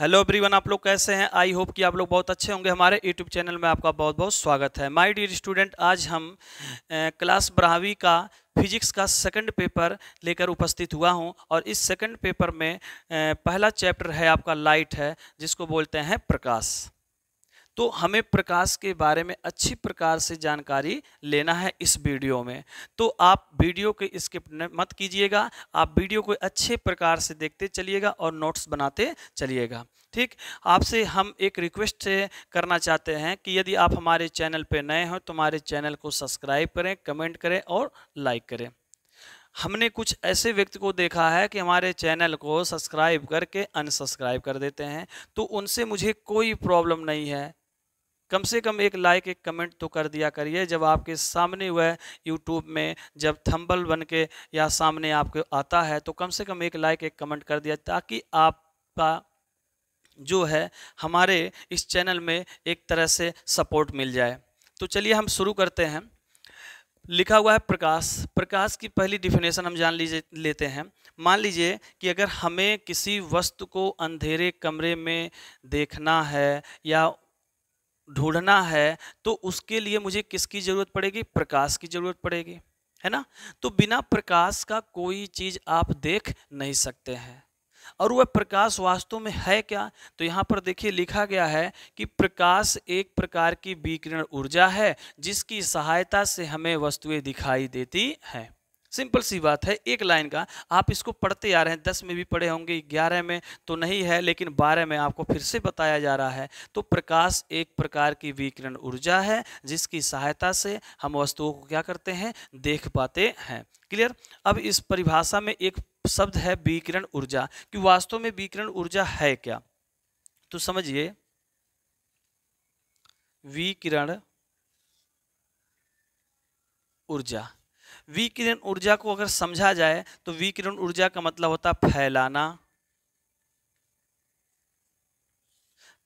hello everyone आप लोग कैसे हैं आई होप कि आप लोग बहुत अच्छे होंगे हमारे यूट्यूब चैनल में आपका बहुत बहुत स्वागत है माय डियर स्टूडेंट आज हम ए, क्लास बारहवीं का फिजिक्स का सेकंड पेपर लेकर उपस्थित हुआ हूं और इस सेकंड पेपर में ए, पहला चैप्टर है आपका लाइट है जिसको बोलते हैं प्रकाश तो हमें प्रकाश के बारे में अच्छी प्रकार से जानकारी लेना है इस वीडियो में तो आप वीडियो के स्किप मत कीजिएगा आप वीडियो को अच्छे प्रकार से देखते चलिएगा और नोट्स बनाते चलिएगा ठीक आपसे हम एक रिक्वेस्ट करना चाहते हैं कि यदि आप हमारे चैनल पर नए हों तो हमारे चैनल को सब्सक्राइब करें कमेंट करें और लाइक करें हमने कुछ ऐसे व्यक्ति को देखा है कि हमारे चैनल को सब्सक्राइब करके अनसब्सक्राइब कर देते हैं तो उनसे मुझे कोई प्रॉब्लम नहीं है कम से कम एक लाइक एक कमेंट तो कर दिया करिए जब आपके सामने हुआ यूट्यूब में जब थंबल बन के या सामने आपके आता है तो कम से कम एक लाइक एक कमेंट कर दिया ताकि आपका जो है हमारे इस चैनल में एक तरह से सपोर्ट मिल जाए तो चलिए हम शुरू करते हैं लिखा हुआ है प्रकाश प्रकाश की पहली डिफिनेशन हम जान लीजिए लेते हैं मान लीजिए कि अगर हमें किसी वस्तु को अंधेरे कमरे में देखना है या ढूंढना है तो उसके लिए मुझे किसकी ज़रूरत पड़ेगी प्रकाश की ज़रूरत पड़ेगी है ना तो बिना प्रकाश का कोई चीज़ आप देख नहीं सकते हैं और वह प्रकाश वास्तव में है क्या तो यहाँ पर देखिए लिखा गया है कि प्रकाश एक प्रकार की विकिरण ऊर्जा है जिसकी सहायता से हमें वस्तुएं दिखाई देती हैं सिंपल सी बात है एक लाइन का आप इसको पढ़ते आ रहे हैं दस में भी पढ़े होंगे ग्यारह में तो नहीं है लेकिन बारह में आपको फिर से बताया जा रहा है तो प्रकाश एक प्रकार की विकिरण ऊर्जा है जिसकी सहायता से हम वस्तुओं को क्या करते हैं देख पाते हैं क्लियर अब इस परिभाषा में एक शब्द है विकिरण ऊर्जा कि वास्तव में विकिरण ऊर्जा है क्या तो समझिए विकिरण ऊर्जा विकिरण ऊर्जा को अगर समझा जाए तो विकिरण ऊर्जा का मतलब होता है फैलाना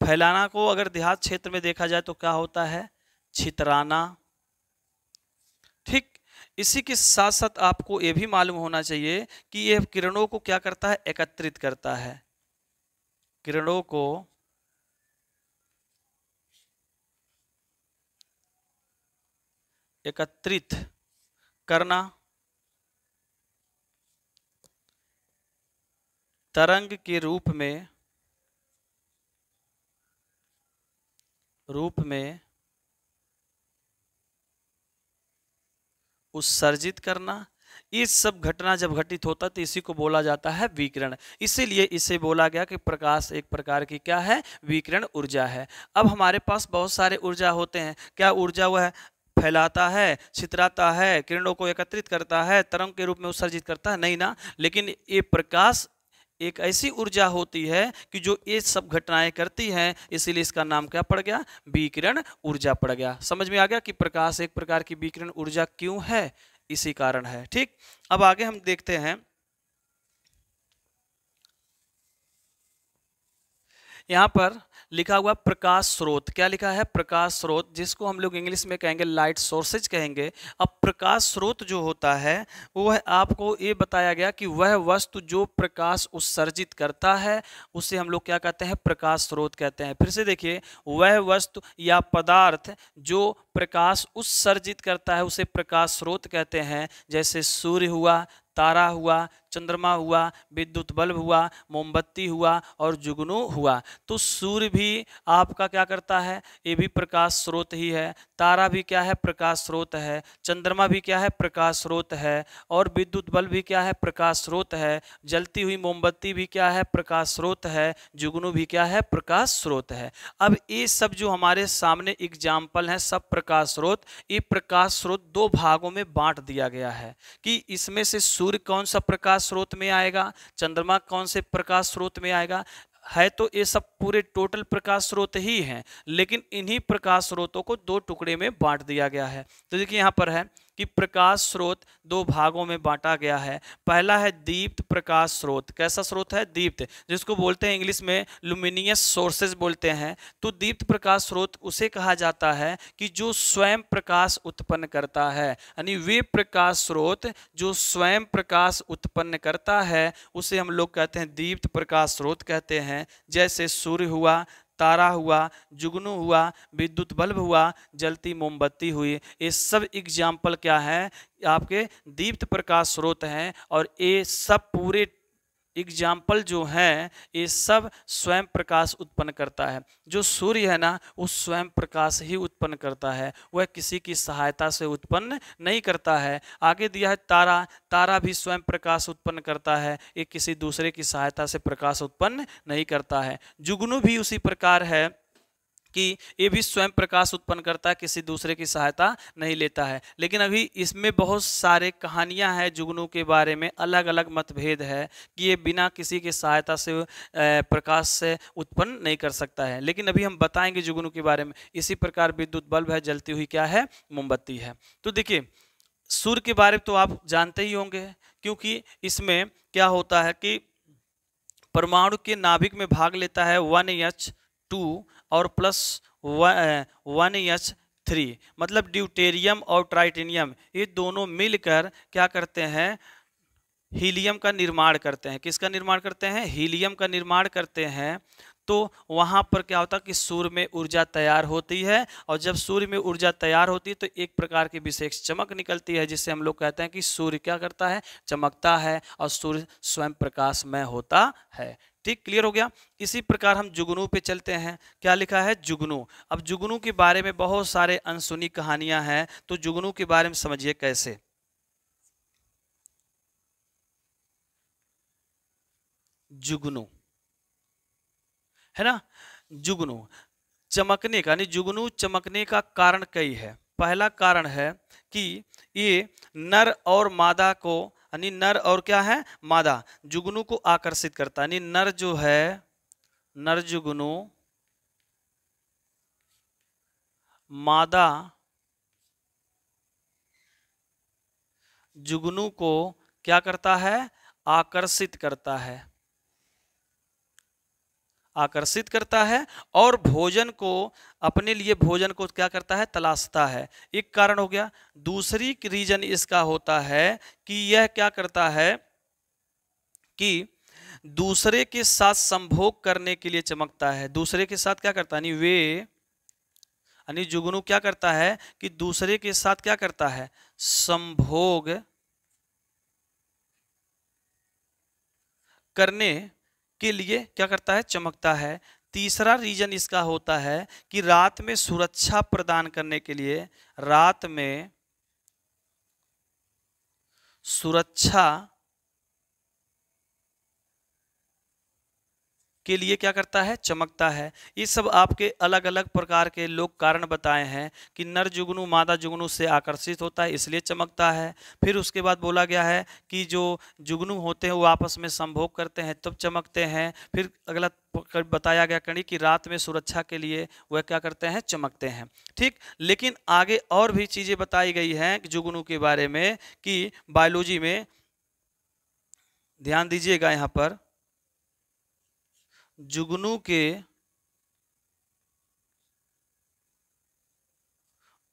फैलाना को अगर देहात क्षेत्र में देखा जाए तो क्या होता है छितराना ठीक इसी के साथ साथ आपको यह भी मालूम होना चाहिए कि यह किरणों को क्या करता है एकत्रित करता है किरणों को एकत्रित करना तरंग के रूप में रूप में उत्सर्जित करना ये सब घटना जब घटित होता तो इसी को बोला जाता है विकिरण इसीलिए इसे बोला गया कि प्रकाश एक प्रकार की क्या है विकिरण ऊर्जा है अब हमारे पास बहुत सारे ऊर्जा होते हैं क्या ऊर्जा वह फैलाता है छितराता है किरणों को एकत्रित करता है तरंग के रूप में उत्सर्जित करता है नहीं ना लेकिन ये प्रकाश एक ऐसी ऊर्जा होती है कि जो ये सब घटनाएं करती हैं इसीलिए इसका नाम क्या पड़ गया विकिरण ऊर्जा पड़ गया समझ में आ गया कि प्रकाश एक प्रकार की विकिरण ऊर्जा क्यों है इसी कारण है ठीक अब आगे हम देखते हैं यहां पर लिखा हुआ प्रकाश स्रोत क्या लिखा है प्रकाश स्रोत जिसको हम लोग इंग्लिश में कहेंगे लाइट सोर्सेज कहेंगे अब प्रकाश स्रोत जो होता है वह आपको ये बताया गया कि वह वस्तु जो प्रकाश उत्सर्जित करता है उसे हम लोग क्या कहते हैं प्रकाश स्रोत कहते हैं फिर से देखिए वह वस्तु या पदार्थ जो प्रकाश उत्सर्जित करता है उसे प्रकाश स्रोत कहते हैं जैसे सूर्य हुआ तारा हुआ चंद्रमा हुआ विद्युत बल्ब हुआ मोमबत्ती हुआ और जुगनू हुआ तो सूर्य भी आपका क्या करता है ये भी प्रकाश स्रोत ही है तारा भी क्या है प्रकाश स्रोत है चंद्रमा भी क्या है प्रकाश स्रोत है और विद्युत बल्ब भी क्या है प्रकाश स्रोत है जलती हुई मोमबत्ती भी क्या है प्रकाश स्रोत है जुगनू भी क्या है प्रकाश स्रोत है अब ये सब जो हमारे सामने एग्जाम्पल हैं सब प्रकाश स्रोत ये प्रकाश स्रोत दो भागों में बांट दिया गया है कि इसमें से सूर्य कौन सा प्रकाश प्रकाश स्रोत में आएगा चंद्रमा कौन से प्रकाश स्रोत में आएगा है तो ये सब पूरे टोटल प्रकाश स्रोत ही हैं लेकिन इन्हीं प्रकाश स्रोतों को दो टुकड़े में बांट दिया गया है तो देखिए यहाँ पर है कि प्रकाश स्रोत दो भागों में बांटा गया है पहला है दीप्त प्रकाश स्रोत कैसा स्रोत है दीप्त जिसको बोलते हैं इंग्लिश में लुमिनियस सोर्सेज बोलते हैं तो दीप्त प्रकाश स्रोत उसे कहा जाता है कि जो स्वयं प्रकाश उत्पन्न करता है यानी वे प्रकाश स्रोत जो स्वयं प्रकाश उत्पन्न करता है उसे हम लोग कहते हैं दीप्त प्रकाश स्रोत कहते हैं जैसे सूर्य हुआ तारा हुआ जुगनू हुआ विद्युत बल्ब हुआ जलती मोमबत्ती हुई ये सब एग्जाम्पल क्या है आपके दीप्त प्रकाश स्रोत हैं और ये सब पूरे एग्जाम्पल जो है ये सब स्वयं प्रकाश उत्पन्न करता है जो सूर्य है ना वो स्वयं प्रकाश ही उत्पन्न करता है वह किसी की सहायता से उत्पन्न नहीं करता है आगे दिया है तारा तारा भी स्वयं प्रकाश उत्पन्न करता है ये किसी दूसरे की सहायता से प्रकाश उत्पन्न नहीं करता है जुगनू भी उसी प्रकार है कि ये भी स्वयं प्रकाश उत्पन्न करता है किसी दूसरे की सहायता नहीं लेता है लेकिन अभी इसमें बहुत सारे कहानियां हैं जुगनू के बारे में अलग अलग मतभेद है कि ये बिना किसी के सहायता से प्रकाश से उत्पन्न नहीं कर सकता है लेकिन अभी हम बताएंगे जुगनू के बारे में इसी प्रकार विद्युत बल्ब है जलती हुई क्या है मोमबत्ती है तो देखिए सूर्य के बारे में तो आप जानते ही होंगे क्योंकि इसमें क्या होता है कि परमाणु के नाभिक में भाग लेता है वन एच टू और प्लस वन एच थ्री मतलब ड्यूटेरियम और ट्राइटेनियम ये दोनों मिलकर क्या करते हैं हीलियम का निर्माण करते हैं किसका निर्माण करते हैं हीलियम का निर्माण करते हैं तो वहाँ पर क्या होता है कि सूर्य में ऊर्जा तैयार होती है और जब सूर्य में ऊर्जा तैयार होती है तो एक प्रकार की विशेष चमक निकलती है जिससे हम लोग कहते हैं कि सूर्य क्या करता है चमकता है और सूर्य स्वयं प्रकाशमय होता है ठीक क्लियर हो गया इसी प्रकार हम जुगनू पे चलते हैं क्या लिखा है जुगनू अब जुगनू के बारे में बहुत सारे अनसुनी कहानियां हैं तो जुगनू के बारे में समझिए कैसे जुगनू है ना जुगनू चमकने का यानी जुगनू चमकने का कारण कई है पहला कारण है कि ये नर और मादा को यानी नर और क्या है मादा जुगनू को आकर्षित करता है यानी नर जो है नर जुगनू मादा जुगनू को क्या करता है आकर्षित करता है आकर्षित करता है और भोजन को अपने लिए भोजन को क्या करता है तलाशता है एक कारण हो गया दूसरी रीजन इसका होता है कि यह क्या करता है कि दूसरे के साथ संभोग करने के लिए चमकता है दूसरे के साथ क्या करता है वे यानी जुगनू क्या करता है कि दूसरे के साथ क्या करता है संभोग करने के लिए क्या करता है चमकता है तीसरा रीजन इसका होता है कि रात में सुरक्षा प्रदान करने के लिए रात में सुरक्षा के लिए क्या करता है चमकता है ये सब आपके अलग अलग प्रकार के लोग कारण बताए हैं कि नर जुगनू मादा जुगनू से आकर्षित होता है इसलिए चमकता है फिर उसके बाद बोला गया है कि जो जुगनू होते हैं वो आपस में संभोग करते हैं तब चमकते हैं फिर अगला बताया गया कणी कि रात में सुरक्षा के लिए वह क्या करते हैं चमकते हैं ठीक लेकिन आगे और भी चीज़ें बताई गई हैं जुगनू के बारे में कि बायोलॉजी में ध्यान दीजिएगा यहाँ पर जुगनू के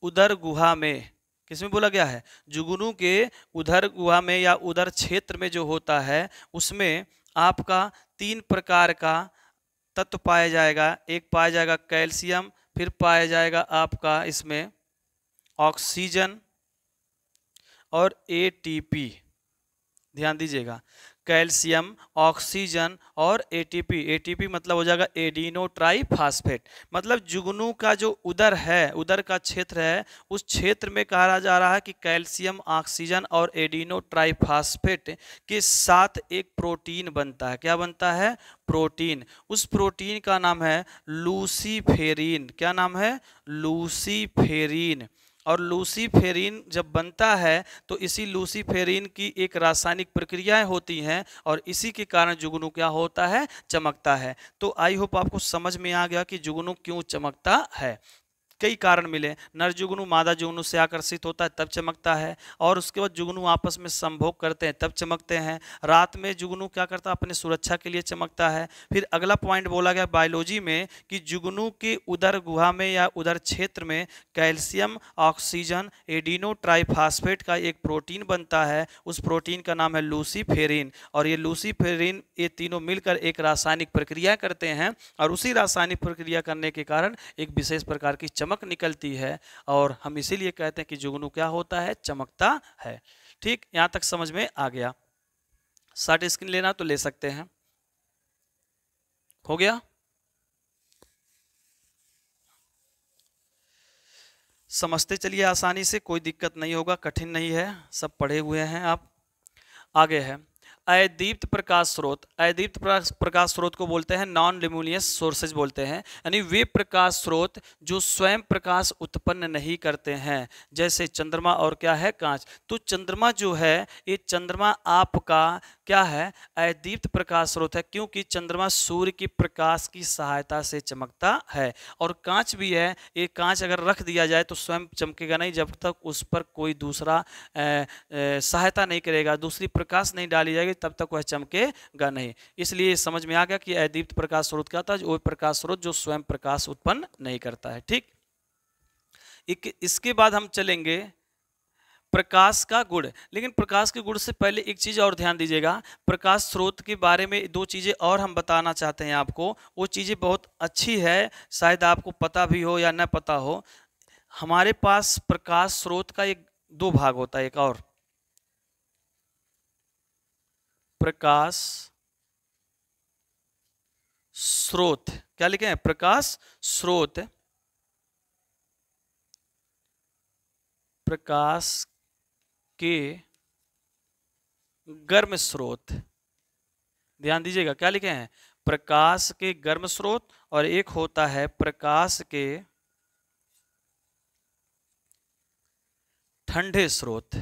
उधर गुहा में किसमें बोला गया है जुगनू के उधर गुहा में या उधर क्षेत्र में जो होता है उसमें आपका तीन प्रकार का तत्व पाया जाएगा एक पाया जाएगा कैल्शियम फिर पाया जाएगा आपका इसमें ऑक्सीजन और एटीपी ध्यान दीजिएगा कैल्शियम ऑक्सीजन और एटीपी एटीपी मतलब हो जाएगा एडीनो ट्राईफास्फेट मतलब जुगनू का जो उदर है उदर का क्षेत्र है उस क्षेत्र में कहा जा रहा है कि कैल्शियम ऑक्सीजन और एडीनो ट्राईफास्फेट के साथ एक प्रोटीन बनता है क्या बनता है प्रोटीन उस प्रोटीन का नाम है लूसीफेरिन क्या नाम है लूसीफेरिन और लूसीफेरिन जब बनता है तो इसी लूसीफेरिन की एक रासायनिक प्रक्रियाएं होती हैं और इसी के कारण जुगनू क्या होता है चमकता है तो आई होप आपको समझ में आ गया कि जुगनू क्यों चमकता है कई कारण मिले नर जुगनू मादा जुगनू से आकर्षित होता है तब चमकता है और उसके बाद जुगनू आपस में संभोग करते हैं तब चमकते हैं रात में जुगनू क्या करता है अपने सुरक्षा के लिए चमकता है फिर अगला पॉइंट बोला गया बायोलॉजी में कि जुगनू के उधर गुहा में या उधर क्षेत्र में कैल्शियम ऑक्सीजन एडिनो ट्राइफास्फेट का एक प्रोटीन बनता है उस प्रोटीन का नाम है लूसीफेरिन और ये लूसीफेरिन ये तीनों मिलकर एक रासायनिक प्रक्रिया करते हैं और उसी रासायनिक प्रक्रिया करने के कारण एक विशेष प्रकार की चमक निकलती है और हम इसीलिए कहते हैं कि जुगनू क्या होता है चमकता है ठीक यहाँ तक समझ में आ गया शर्ट स्क्रीन लेना तो ले सकते हैं हो गया समझते चलिए आसानी से कोई दिक्कत नहीं होगा कठिन नहीं है सब पढ़े हुए हैं आप आगे है अदीप्त प्रकाश स्रोत अदीप्त प्रकाश स्रोत को बोलते हैं नॉन लिमोनियस सोर्सेज बोलते हैं यानी वे प्रकाश स्रोत जो स्वयं प्रकाश उत्पन्न नहीं करते हैं जैसे चंद्रमा और क्या है कांच तो चंद्रमा जो है ये चंद्रमा आपका क्या है अदीप्त प्रकाश स्रोत है क्योंकि चंद्रमा सूर्य की प्रकाश की सहायता से चमकता है और कांच भी है ये कांच अगर रख दिया जाए तो स्वयं चमकेगा नहीं जब तक उस पर कोई दूसरा सहायता नहीं करेगा दूसरी प्रकाश नहीं डाली जाएगी तब तक वह चमकेगा नहीं इसलिए समझ में आ गया कि अदीप्त प्रकाश स्रोत क्या था वो प्रकाश स्रोत जो स्वयं प्रकाश उत्पन्न नहीं करता है ठीक इसके बाद हम चलेंगे प्रकाश का गुण लेकिन प्रकाश के गुण से पहले एक चीज़ और ध्यान दीजिएगा प्रकाश स्रोत के बारे में दो चीज़ें और हम बताना चाहते हैं आपको वो चीज़ें बहुत अच्छी है शायद आपको पता भी हो या न पता हो हमारे पास प्रकाश स्रोत का एक दो भाग होता है एक और प्रकाश स्रोत क्या लिखे हैं प्रकाश स्रोत प्रकाश के गर्म स्रोत ध्यान दीजिएगा क्या लिखे हैं प्रकाश के गर्म स्रोत और एक होता है प्रकाश के ठंडे स्रोत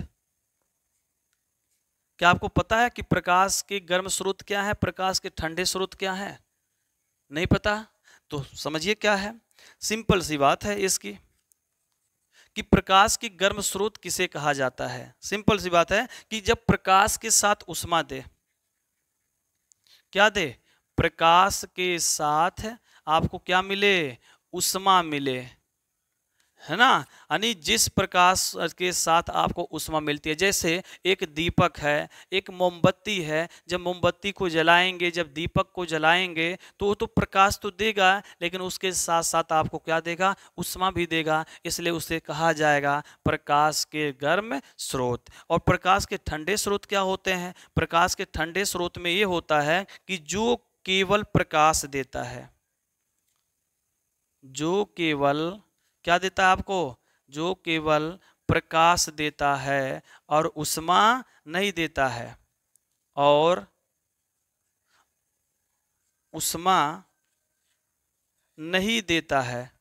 क्या आपको पता है कि प्रकाश के गर्म स्रोत क्या है प्रकाश के ठंडे स्रोत क्या है नहीं पता तो समझिए क्या है सिंपल सी बात है इसकी कि प्रकाश की गर्म स्रोत किसे कहा जाता है सिंपल सी बात है कि जब प्रकाश के साथ उष्मा दे क्या दे प्रकाश के साथ आपको क्या मिले उष्मा मिले है ना यानी जिस प्रकाश के साथ आपको उष्मा मिलती है जैसे एक दीपक है एक मोमबत्ती है जब मोमबत्ती को जलाएंगे जब दीपक को जलाएंगे तो वो तो प्रकाश तो देगा लेकिन उसके साथ साथ आपको क्या देगा उष्मा भी देगा इसलिए उसे कहा जाएगा प्रकाश के गर्म स्रोत और प्रकाश के ठंडे स्रोत क्या होते हैं प्रकाश के ठंडे स्रोत में ये होता है कि जो केवल प्रकाश देता है जो केवल क्या देता है आपको जो केवल प्रकाश देता है और उष्मा नहीं देता है और उष्मा नहीं देता है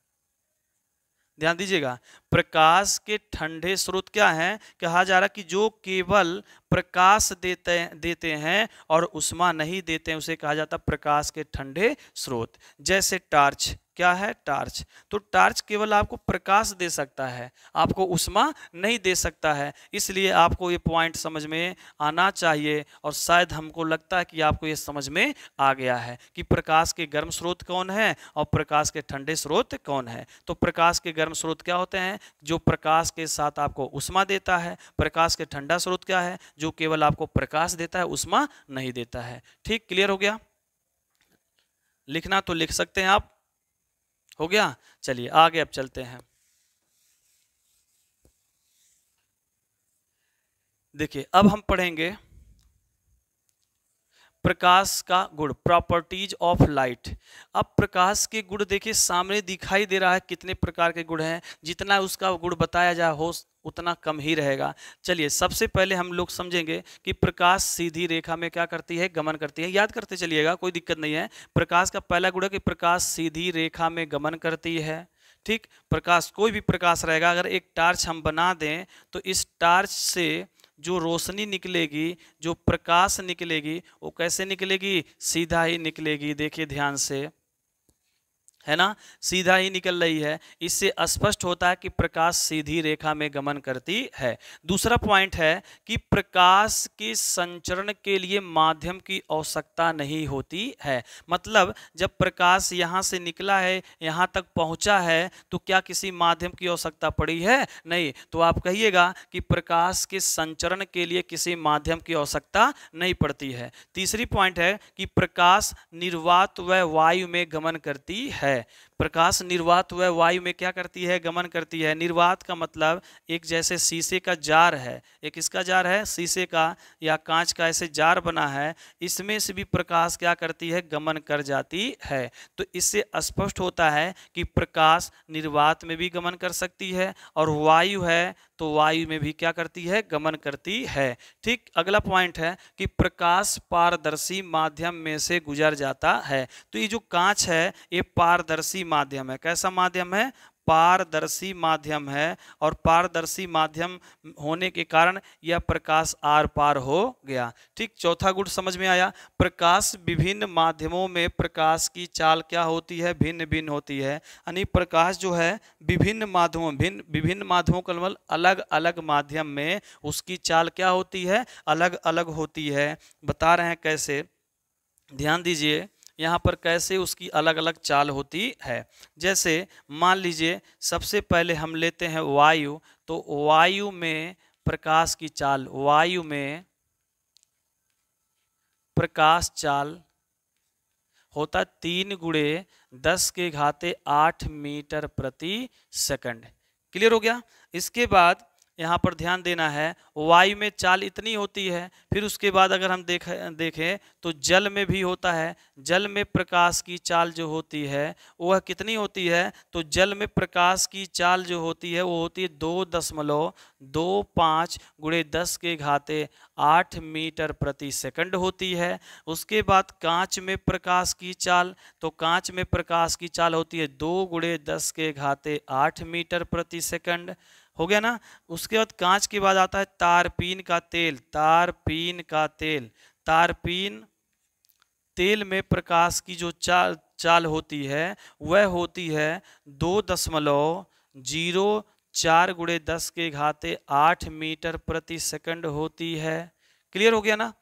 ध्यान दीजिएगा प्रकाश के ठंडे स्रोत क्या हैं कहा जा रहा कि जो केवल प्रकाश देते देते हैं और उष्मा नहीं देते हैं उसे कहा जाता प्रकाश के ठंडे स्रोत जैसे टार्च क्या है टार्च तो टार्च केवल आपको प्रकाश दे सकता है आपको उष्मा नहीं दे सकता है इसलिए आपको ये पॉइंट समझ में आना चाहिए और शायद हमको लगता है कि आपको ये समझ में आ गया है कि प्रकाश के गर्म स्रोत कौन है और प्रकाश के ठंडे स्रोत कौन है तो प्रकाश के गर्म स्रोत क्या होते हैं जो प्रकाश के साथ आपको उष्मा देता है प्रकाश के ठंडा स्रोत क्या है जो केवल आपको प्रकाश देता है उष्मा नहीं देता है ठीक क्लियर हो गया लिखना तो लिख सकते हैं आप हो गया चलिए आगे अब चलते हैं देखिए अब हम पढ़ेंगे प्रकाश का गुण प्रॉपर्टीज ऑफ लाइट अब प्रकाश के गुण देखिए सामने दिखाई दे रहा है कितने प्रकार के गुण हैं जितना उसका गुण बताया जाए हो उतना कम ही रहेगा चलिए सबसे पहले हम लोग समझेंगे कि प्रकाश सीधी रेखा में क्या करती है गमन करती है याद करते चलिएगा कोई दिक्कत नहीं है प्रकाश का पहला गुण है कि प्रकाश सीधी रेखा में गमन करती है ठीक प्रकाश कोई भी प्रकाश रहेगा अगर एक टार्च हम बना दें तो इस टार्च से जो रोशनी निकलेगी जो प्रकाश निकलेगी वो कैसे निकलेगी सीधा ही निकलेगी देखिए ध्यान से है ना सीधा ही निकल रही है इससे स्पष्ट होता है कि प्रकाश सीधी रेखा में गमन करती है दूसरा पॉइंट है कि प्रकाश के संचरण के लिए माध्यम की आवश्यकता नहीं होती है मतलब जब प्रकाश यहाँ से निकला है यहाँ तक पहुँचा है तो क्या किसी माध्यम की आवश्यकता पड़ी है नहीं तो आप कहिएगा कि प्रकाश के संचरण के लिए किसी माध्यम की आवश्यकता नहीं पड़ती है तीसरी पॉइंट है कि प्रकाश निर्वात व वायु में गमन करती है है प्रकाश निर्वात हुआ वायु में क्या करती है गमन करती है निर्वात का मतलब एक जैसे शीशे का जार है एक इसका जार है शीशे का या कांच का ऐसे जार बना है इसमें से भी प्रकाश क्या करती है गमन कर जाती है तो इससे स्पष्ट होता है कि प्रकाश निर्वात में भी गमन कर सकती है और वायु है तो वायु में भी क्या करती है गमन करती है ठीक अगला पॉइंट है कि प्रकाश पारदर्शी माध्यम में से गुजर जाता है तो ये जो कांच है ये पार पारदर्शी माध्यम है कैसा माध्यम है पारदर्शी माध्यम है और पारदर्शी माध्यम होने के कारण यह प्रकाश आर पार हो गया ठीक चौथा गुण समझ में आया प्रकाश विभिन्न माध्यमों में प्रकाश की चाल क्या होती है भिन्न भिन्न होती है यानी प्रकाश जो है विभिन्न माध्यमों भिन्न विभिन्न माध्यमों का मतलब अलग अलग माध्यम में उसकी चाल क्या होती है अलग अलग होती है बता रहे हैं कैसे ध्यान दीजिए यहाँ पर कैसे उसकी अलग अलग चाल होती है जैसे मान लीजिए सबसे पहले हम लेते हैं वायु तो वायु में प्रकाश की चाल वायु में प्रकाश चाल होता तीन गुड़े दस के घाते आठ मीटर प्रति सेकंड क्लियर हो गया इसके बाद यहाँ पर ध्यान देना है वायु में चाल इतनी होती है फिर उसके बाद अगर हम देख देखें तो जल में भी होता है जल में प्रकाश की चाल जो होती है वह कितनी होती है तो जल में प्रकाश की चाल जो होती है वो होती है दो दशमलव दो पाँच गुड़े दस के घाते आठ मीटर प्रति सेकंड होती है उसके बाद कांच में प्रकाश की चाल तो कांच में प्रकाश की चाल होती है दो गुड़े दस के घाते आठ मीटर प्रति सेकंड हो गया ना उसके बाद कांच के बाद आता है तारपीन का तेल तारपीन का तेल तारपीन तेल में प्रकाश की जो चाल चाल होती है वह होती है दो दशमलव जीरो चार गुड़े दस के घाते आठ मीटर प्रति सेकंड होती है क्लियर हो गया ना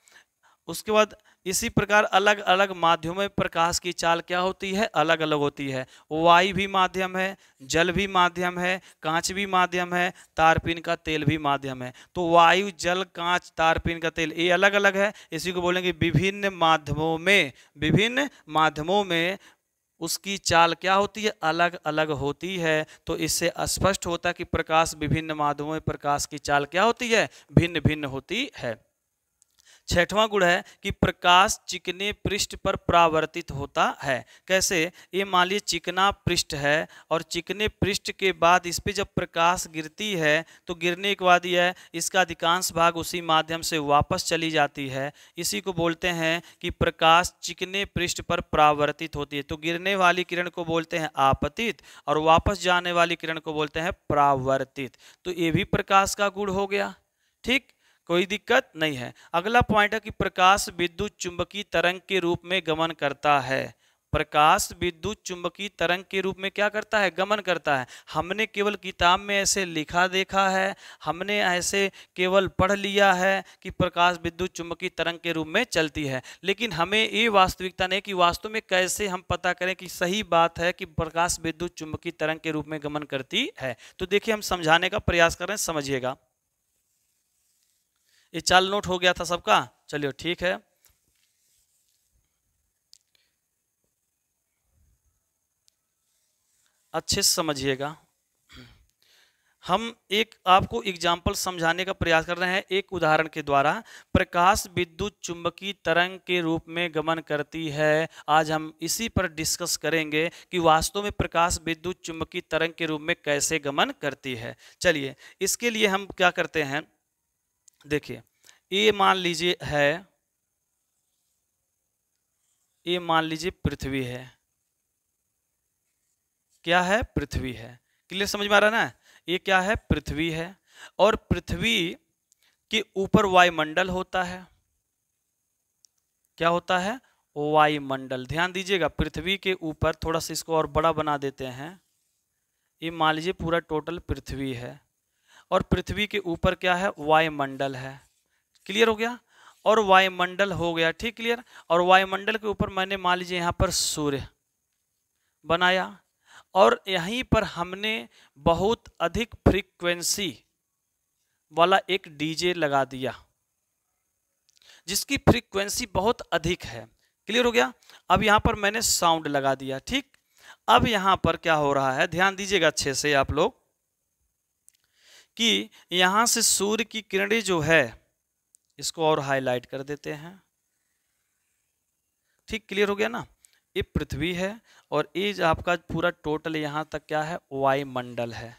उसके बाद इसी प्रकार अलग अलग माध्यमों में प्रकाश की चाल क्या होती है अलग अलग होती है वायु भी माध्यम है जल भी माध्यम है कांच भी माध्यम है तारपीन का तेल भी माध्यम है तो वायु जल कांच तारपीन का तेल ये अलग अलग है इसी को बोलेंगे विभिन्न माध्यमों में विभिन्न माध्यमों में उसकी चाल क्या होती है अलग अलग होती है तो इससे स्पष्ट होता है कि प्रकाश विभिन्न माध्यमों में प्रकाश की चाल क्या होती है भिन्न भिन्न होती है छठवां गुण है कि प्रकाश चिकने पृष्ठ पर प्रावर्तित होता है कैसे ये मान लीजिए चिकना पृष्ठ है और चिकने पृष्ठ के बाद इस पर जब प्रकाश गिरती है तो गिरने के बाद यह इसका अधिकांश भाग उसी माध्यम से वापस चली जाती है इसी को बोलते हैं कि प्रकाश चिकने पृष्ठ पर प्रावर्तित होती है तो गिरने वाली किरण को बोलते हैं आपतित और वापस जाने वाली किरण को बोलते हैं परावर्तित तो ये भी प्रकाश का गुण हो गया ठीक कोई दिक्कत नहीं है अगला पॉइंट है कि प्रकाश विद्युत चुंबकीय तरंग के रूप में गमन करता है प्रकाश विद्युत चुंबकीय तरंग के रूप में क्या करता है गमन करता है हमने केवल किताब में ऐसे लिखा देखा है हमने ऐसे केवल पढ़ लिया है कि प्रकाश विद्युत चुंबकीय तरंग के रूप में चलती है लेकिन हमें ये वास्तविकता नहीं कि वास्तव में कैसे हम पता करें कि सही बात है कि प्रकाश विद्युत चुंबकीय तरंग के रूप में गमन करती है तो देखिए हम समझाने का प्रयास कर रहे हैं समझिएगा ये चाल नोट हो गया था सबका चलिए ठीक है अच्छे से समझिएगा हम एक आपको एग्जाम्पल समझाने का प्रयास कर रहे हैं एक उदाहरण के द्वारा प्रकाश विद्युत चुंबकीय तरंग के रूप में गमन करती है आज हम इसी पर डिस्कस करेंगे कि वास्तव में प्रकाश विद्युत चुंबकीय तरंग के रूप में कैसे गमन करती है चलिए इसके लिए हम क्या करते हैं देखिए ये मान लीजिए है ये मान लीजिए पृथ्वी है क्या है पृथ्वी है क्लियर समझ में आ रहा है ना ये क्या है पृथ्वी है और पृथ्वी के ऊपर वायुमंडल होता है क्या होता है वायुमंडल ध्यान दीजिएगा पृथ्वी के ऊपर थोड़ा सा इसको और बड़ा बना देते हैं ये मान लीजिए पूरा टोटल पृथ्वी है और पृथ्वी के ऊपर क्या है वायुमंडल है क्लियर हो गया और वायुमंडल हो गया ठीक क्लियर और वायुमंडल के ऊपर मैंने मान लीजिए यहाँ पर सूर्य बनाया और यहीं पर हमने बहुत अधिक फ्रीक्वेंसी वाला एक डीजे लगा दिया जिसकी फ्रीक्वेंसी बहुत अधिक है क्लियर हो गया अब यहाँ पर मैंने साउंड लगा दिया ठीक अब यहाँ पर क्या हो रहा है ध्यान दीजिएगा अच्छे से आप लोग कि यहाँ से सूर्य की किरणें जो है इसको और हाईलाइट कर देते हैं ठीक क्लियर हो गया ना ये पृथ्वी है और ये आपका पूरा टोटल यहाँ तक क्या है वायुमंडल है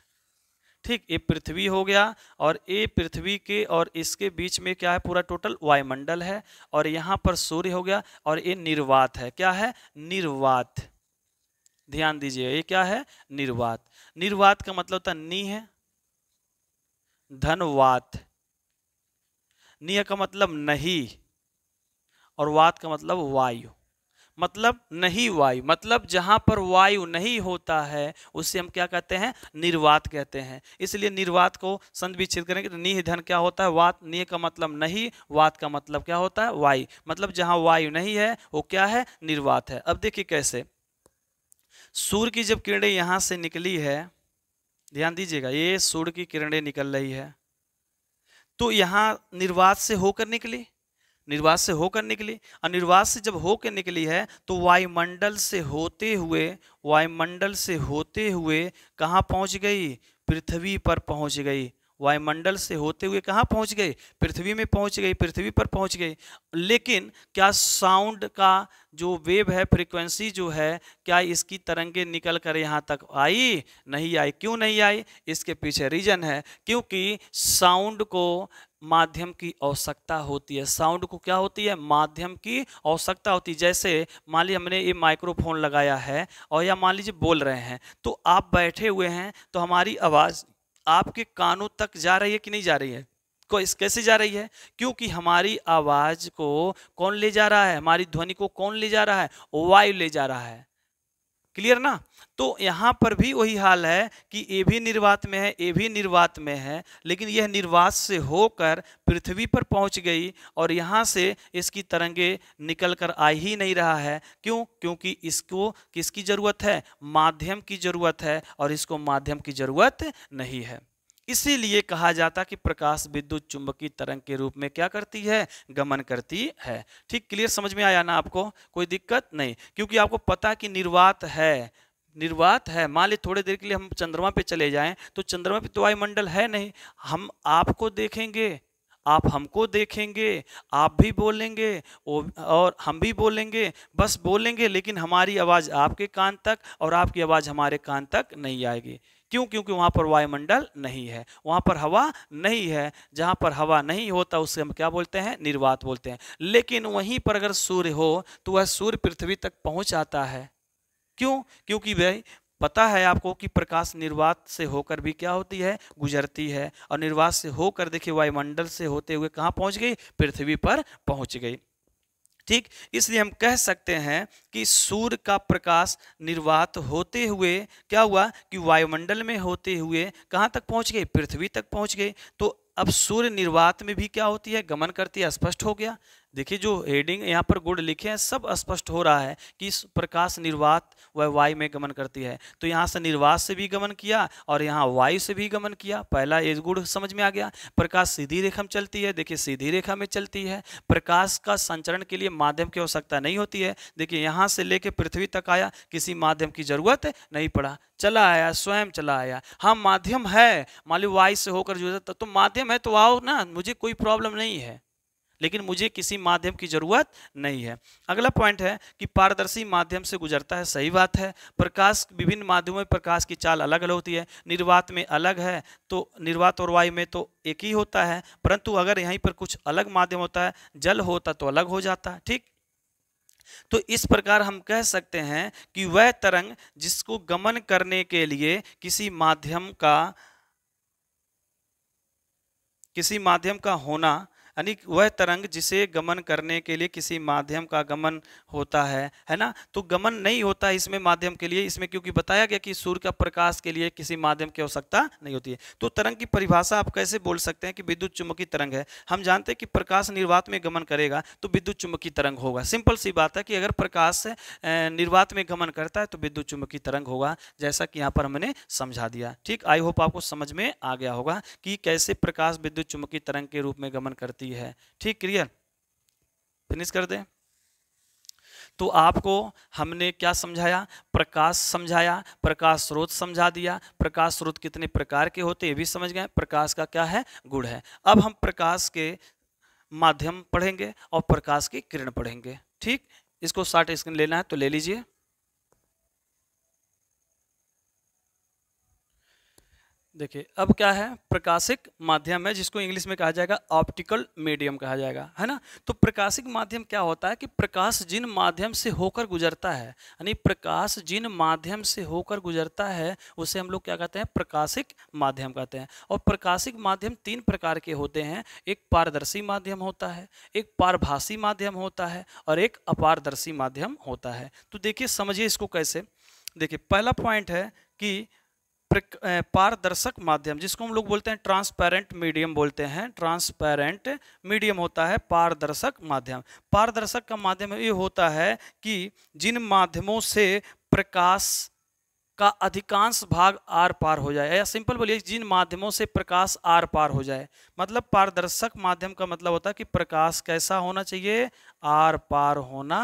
ठीक ये पृथ्वी हो गया और ये पृथ्वी के और इसके बीच में क्या है पूरा टोटल वायुमंडल है और यहाँ पर सूर्य हो गया और ये निर्वात है क्या है निर्वात ध्यान दीजिए ये क्या है निर्वात निर्वात का मतलब होता नी है धनवात निय का मतलब नहीं और वात का मतलब वायु मतलब नहीं वायु मतलब जहां पर वायु नहीं होता है उससे हम क्या कहते हैं निर्वात कहते हैं इसलिए निर्वात को संत करेंगे तो निह धन क्या होता है वात निय का मतलब नहीं वात का मतलब क्या होता है वायु मतलब जहां वायु नहीं है वो क्या है निर्वात है अब देखिए कैसे सूर्य की जब किरणें यहां से निकली है ध्यान दीजिएगा ये सूर्य की किरणें निकल रही है तो यहाँ निर्वात से होकर निकली निर्वात से होकर निकली और निर्वात से जब होकर निकली है तो वायुमंडल से होते हुए वायुमंडल से होते हुए कहाँ पहुँच गई पृथ्वी पर पहुँच गई वायुमंडल से होते हुए कहाँ पहुँच गए पृथ्वी में पहुँच गए पृथ्वी पर पहुँच गए लेकिन क्या साउंड का जो वेव है फ्रिक्वेंसी जो है क्या इसकी तरंगे निकल कर यहाँ तक आई नहीं आई क्यों नहीं आई इसके पीछे रीजन है क्योंकि साउंड को माध्यम की आवश्यकता होती है साउंड को क्या होती है माध्यम की आवश्यकता होती है जैसे मान लीजिए हमने ये माइक्रोफोन लगाया है और या मान लीजिए बोल रहे हैं तो आप बैठे हुए हैं तो हमारी आवाज़ आपके कानों तक जा रही है कि नहीं जा रही है को इस कैसे जा रही है क्योंकि हमारी आवाज़ को कौन ले जा रहा है हमारी ध्वनि को कौन ले जा रहा है वायु ले जा रहा है क्लियर ना तो यहाँ पर भी वही हाल है कि ए भी निर्वात में है ए भी निर्वात में है लेकिन यह निर्वात से होकर पृथ्वी पर पहुँच गई और यहाँ से इसकी तरंगे निकल कर आ ही नहीं रहा है क्यों क्योंकि इसको किसकी ज़रूरत है माध्यम की ज़रूरत है और इसको माध्यम की ज़रूरत नहीं है इसीलिए कहा जाता कि प्रकाश विद्युत चुंबकीय तरंग के रूप में क्या करती है गमन करती है ठीक क्लियर समझ में आया ना आपको कोई दिक्कत नहीं क्योंकि आपको पता कि निर्वात है निर्वात है मान ली थोड़ी देर के लिए हम चंद्रमा पे चले जाएं तो चंद्रमा पे तो वायुमंडल है नहीं हम आपको देखेंगे आप हमको देखेंगे आप भी बोलेंगे और हम भी बोलेंगे बस बोलेंगे लेकिन हमारी आवाज़ आपके कान तक और आपकी आवाज़ हमारे कान तक नहीं आएगी क्यों क्योंकि वहाँ पर वायुमंडल नहीं है वहाँ पर हवा नहीं है जहाँ पर हवा नहीं होता उसे हम क्या बोलते हैं निर्वात बोलते हैं लेकिन वहीं पर अगर सूर्य हो तो वह सूर्य पृथ्वी तक पहुँच आता है क्यों क्योंकि भाई पता है आपको कि प्रकाश निर्वात से होकर भी क्या होती है गुजरती है और निर्वात से होकर देखिए वायुमंडल से होते हुए कहाँ पहुँच गई पृथ्वी पर पहुँच गई ठीक इसलिए हम कह सकते हैं कि सूर्य का प्रकाश निर्वात होते हुए क्या हुआ कि वायुमंडल में होते हुए कहाँ तक पहुँच गए पृथ्वी तक पहुँच गए तो अब सूर्य निर्वात में भी क्या होती है गमन करती है स्पष्ट हो गया देखिए जो हेडिंग यहाँ पर गुड़ लिखे हैं सब स्पष्ट हो रहा है कि प्रकाश निर्वात वह वायु में गमन करती है तो यहाँ से निर्वात से भी गमन किया और यहाँ वायु से भी गमन किया पहला ये गुड़ समझ में आ गया प्रकाश सीधी रेखा में चलती है देखिए सीधी रेखा में चलती है प्रकाश का संचरण के लिए माध्यम की आवश्यकता नहीं होती है देखिए यहाँ से लेके पृथ्वी तक आया किसी माध्यम की जरूरत नहीं पड़ा चला आया स्वयं चला आया हाँ माध्यम है मान लो वायु से होकर जो तो माध्यम है तो आओ ना मुझे कोई प्रॉब्लम नहीं है लेकिन मुझे किसी माध्यम की ज़रूरत नहीं है अगला पॉइंट है कि पारदर्शी माध्यम से गुजरता है सही बात है प्रकाश विभिन्न माध्यमों में प्रकाश की चाल अलग अलग होती है निर्वात में अलग है तो निर्वात और वायु में तो एक ही होता है परंतु अगर यहीं पर कुछ अलग माध्यम होता है जल होता तो अलग हो जाता है ठीक तो इस प्रकार हम कह सकते हैं कि वह तरंग जिसको गमन करने के लिए किसी माध्यम का किसी माध्यम का होना यानी वह तरंग जिसे गमन करने के लिए किसी माध्यम का गमन होता है है ना तो गमन नहीं होता है इसमें माध्यम के लिए इसमें क्योंकि बताया गया कि सूर्य का प्रकाश के लिए किसी माध्यम की आवश्यकता नहीं होती है तो तरंग की परिभाषा आप कैसे बोल सकते हैं कि विद्युत चुम्बकी तरंग है हम जानते हैं कि प्रकाश निर्वात में गमन करेगा तो विद्युत चुम्बकी तरंग होगा सिंपल सी बात है कि अगर प्रकाश निर्वात में गमन करता है तो विद्युत चुम्बकी तरंग होगा जैसा कि यहाँ पर हमने समझा दिया ठीक आई होप आपको समझ में आ गया होगा कि कैसे प्रकाश विद्युत चुम्बकी तरंग के रूप में गमन करते जाती है ठीक क्लियर फिनिश कर दे तो आपको हमने क्या समझाया प्रकाश समझाया प्रकाश स्रोत समझा दिया प्रकाश स्रोत कितने प्रकार के होते ये भी समझ गए प्रकाश का क्या है गुण है अब हम प्रकाश के माध्यम पढ़ेंगे और प्रकाश की किरण पढ़ेंगे ठीक इसको शार्ट स्क्रीन लेना है तो ले लीजिए देखिए अब क्या है प्रकाशिक माध्यम है जिसको इंग्लिश में कहा जाएगा ऑप्टिकल मीडियम कहा जाएगा है ना तो प्रकाशिक माध्यम क्या होता है कि प्रकाश जिन माध्यम से होकर गुजरता है यानी प्रकाश जिन माध्यम से होकर गुजरता है उसे हम लोग क्या कहते हैं प्रकाशिक माध्यम कहते हैं और प्रकाशिक माध्यम तीन प्रकार के होते हैं एक पारदर्शी माध्यम होता है एक पारभाषी माध्यम होता है और एक अपारदर्शी माध्यम होता है तो देखिए समझिए इसको कैसे देखिए पहला पॉइंट है कि पारदर्शक माध्यम जिसको हम लोग बोलते हैं ट्रांसपेरेंट मीडियम बोलते हैं ट्रांसपेरेंट मीडियम होता है पारदर्शक माध्यम पारदर्शक का माध्यम ये होता है कि जिन माध्यमों से प्रकाश का अधिकांश भाग आर पार हो जाए या सिंपल बोलिए जिन माध्यमों से प्रकाश आर पार हो जाए मतलब पारदर्शक माध्यम का मतलब होता है कि प्रकाश कैसा होना चाहिए आर पार होना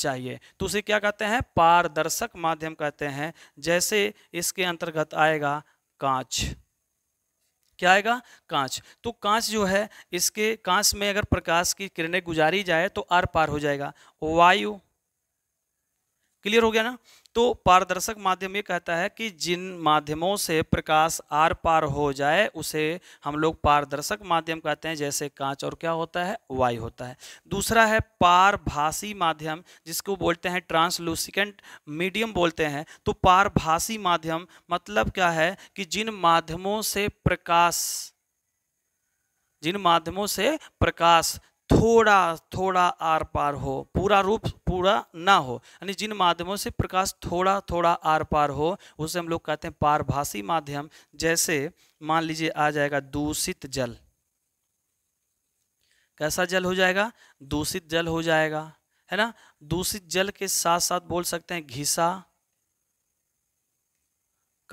चाहिए तो उसे क्या कहते हैं पारदर्शक माध्यम कहते हैं जैसे इसके अंतर्गत आएगा कांच क्या आएगा कांच तो कांच जो है इसके कांच में अगर प्रकाश की किरणें गुजारी जाए तो आर पार हो जाएगा वायु क्लियर हो गया ना तो पारदर्शक माध्यम ये कहता है कि जिन माध्यमों से प्रकाश आर पार हो जाए उसे हम लोग पारदर्शक माध्यम कहते हैं जैसे कांच और क्या होता है वाई होता है दूसरा है पारभाषी माध्यम जिसको बोलते हैं ट्रांसलूसिकेंट मीडियम बोलते हैं तो पारभाषी माध्यम मतलब क्या है कि जिन माध्यमों से प्रकाश जिन माध्यमों से प्रकाश थोड़ा थोड़ा आर पार हो पूरा रूप पूरा ना हो यानी जिन माध्यमों से प्रकाश थोड़ा थोड़ा आर पार हो उसे हम लोग कहते हैं पारभाषी माध्यम जैसे मान लीजिए आ जाएगा दूषित जल कैसा जल हो जाएगा दूषित जल हो जाएगा है ना दूषित जल के साथ साथ बोल सकते हैं घिसा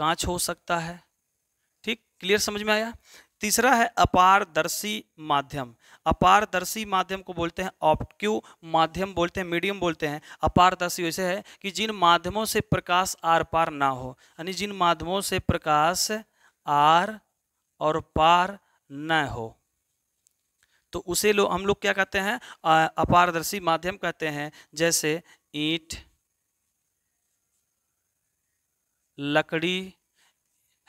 कांच हो सकता है ठीक क्लियर समझ में आया तीसरा है अपारदर्शी माध्यम अपारदर्शी माध्यम को बोलते हैं ऑप्टिव माध्यम बोलते हैं मीडियम बोलते हैं अपारदर्शी वैसे है कि जिन माध्यमों से प्रकाश आर पार ना हो यानी जिन माध्यमों से प्रकाश आर और पार न हो तो उसे लोग हम लोग क्या कहते हैं अपारदर्शी माध्यम कहते हैं जैसे ईंट लकड़ी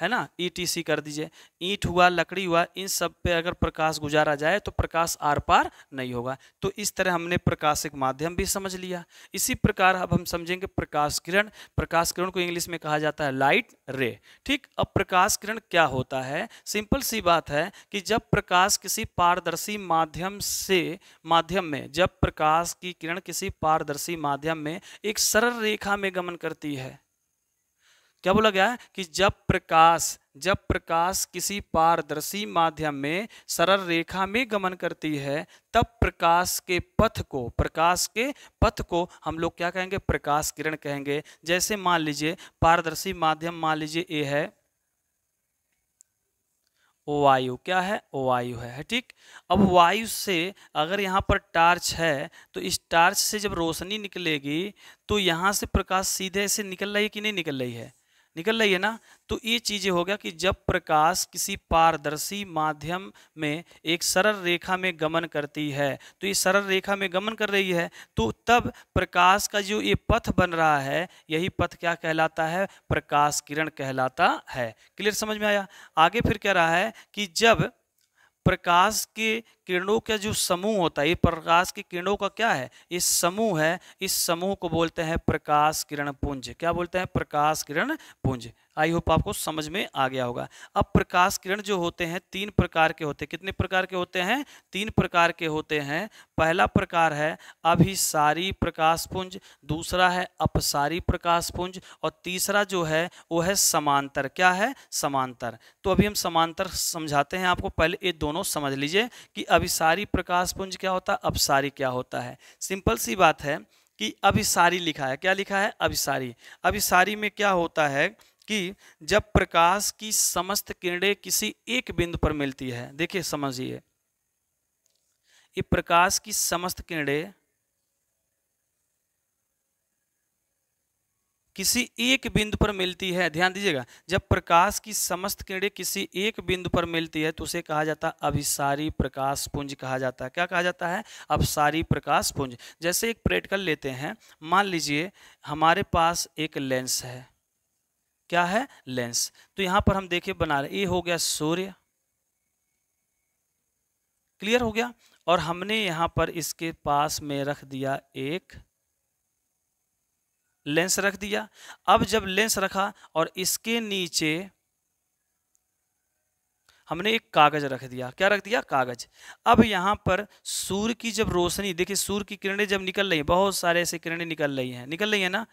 है ना ईटीसी e कर दीजिए ईट हुआ लकड़ी हुआ इन सब पे अगर प्रकाश गुजारा जाए तो प्रकाश आर पार नहीं होगा तो इस तरह हमने प्रकाशिक माध्यम भी समझ लिया इसी प्रकार अब हम समझेंगे प्रकाश किरण प्रकाश किरण को इंग्लिश में कहा जाता है लाइट रे ठीक अब प्रकाश किरण क्या होता है सिंपल सी बात है कि जब प्रकाश किसी पारदर्शी माध्यम से माध्यम में जब प्रकाश की किरण किसी पारदर्शी माध्यम में एक सरल रेखा में गमन करती है क्या बोला गया है कि जब प्रकाश जब प्रकाश किसी पारदर्शी माध्यम में सरल रेखा में गमन करती है तब प्रकाश के पथ को प्रकाश के पथ को हम लोग क्या कहेंगे प्रकाश किरण कहेंगे जैसे मान लीजिए पारदर्शी माध्यम मान लीजिए ए है वायु क्या है वायु है ठीक अब वायु से अगर यहाँ पर टार्च है तो इस टार्च से जब रोशनी निकलेगी तो यहाँ से प्रकाश सीधे से निकल रही है कि नहीं निकल रही है निकल रही है ना तो ये चीज़ें हो गया कि जब प्रकाश किसी पारदर्शी माध्यम में एक सरल रेखा में गमन करती है तो ये सरल रेखा में गमन कर रही है तो तब प्रकाश का जो ये पथ बन रहा है यही पथ क्या कहलाता है प्रकाश किरण कहलाता है क्लियर समझ में आया आगे फिर कह रहा है कि जब प्रकाश के किरणों का जो समूह होता है ये प्रकाश के किरणों का क्या है ये समूह है इस समूह को बोलते हैं प्रकाश किरण पुंज क्या बोलते हैं प्रकाश किरण पुंज आई होप आपको समझ में आ गया होगा अब प्रकाश किरण जो होते हैं तीन प्रकार के होते हैं कितने प्रकार के होते हैं तीन प्रकार के होते हैं पहला प्रकार है अभिसारी प्रकाश पुंज दूसरा है अपसारी प्रकाश पुंज और तीसरा जो है वो है समांतर क्या है समांतर तो अभी हम समांतर समझाते हैं आपको पहले ये दोनों समझ लीजिए कि अभिसारी प्रकाश पुंज क्या होता है अपसारी क्या होता है सिंपल सी बात है कि अभिसारी लिखा है क्या लिखा है अभिसारी अभिसारी में क्या होता है कि जब प्रकाश की समस्त किरणें किसी एक बिंदु पर मिलती है देखिए समझिए ये प्रकाश की समस्त किरणें किसी एक बिंदु पर मिलती है ध्यान दीजिएगा जब प्रकाश की समस्त किरणें किसी एक बिंदु पर मिलती है तो उसे कहा जाता है अभिसारी प्रकाश पुंज कहा जाता है क्या कहा जाता है अभिसारी प्रकाश पुंज जैसे एक प्रैक्टिकल लेते हैं मान लीजिए हमारे पास एक लेंस है क्या है लेंस तो यहां पर हम देखे बना रहे ये हो गया सूर्य क्लियर हो गया और हमने यहां पर इसके पास में रख दिया एक लेंस रख दिया अब जब लेंस रखा और इसके नीचे हमने एक कागज रख दिया क्या रख दिया कागज अब यहाँ पर सूर्य की जब रोशनी देखिए सूर्य की किरणें जब निकल रही हैं बहुत सारे ऐसे किरणें निकल रही हैं निकल रही है ना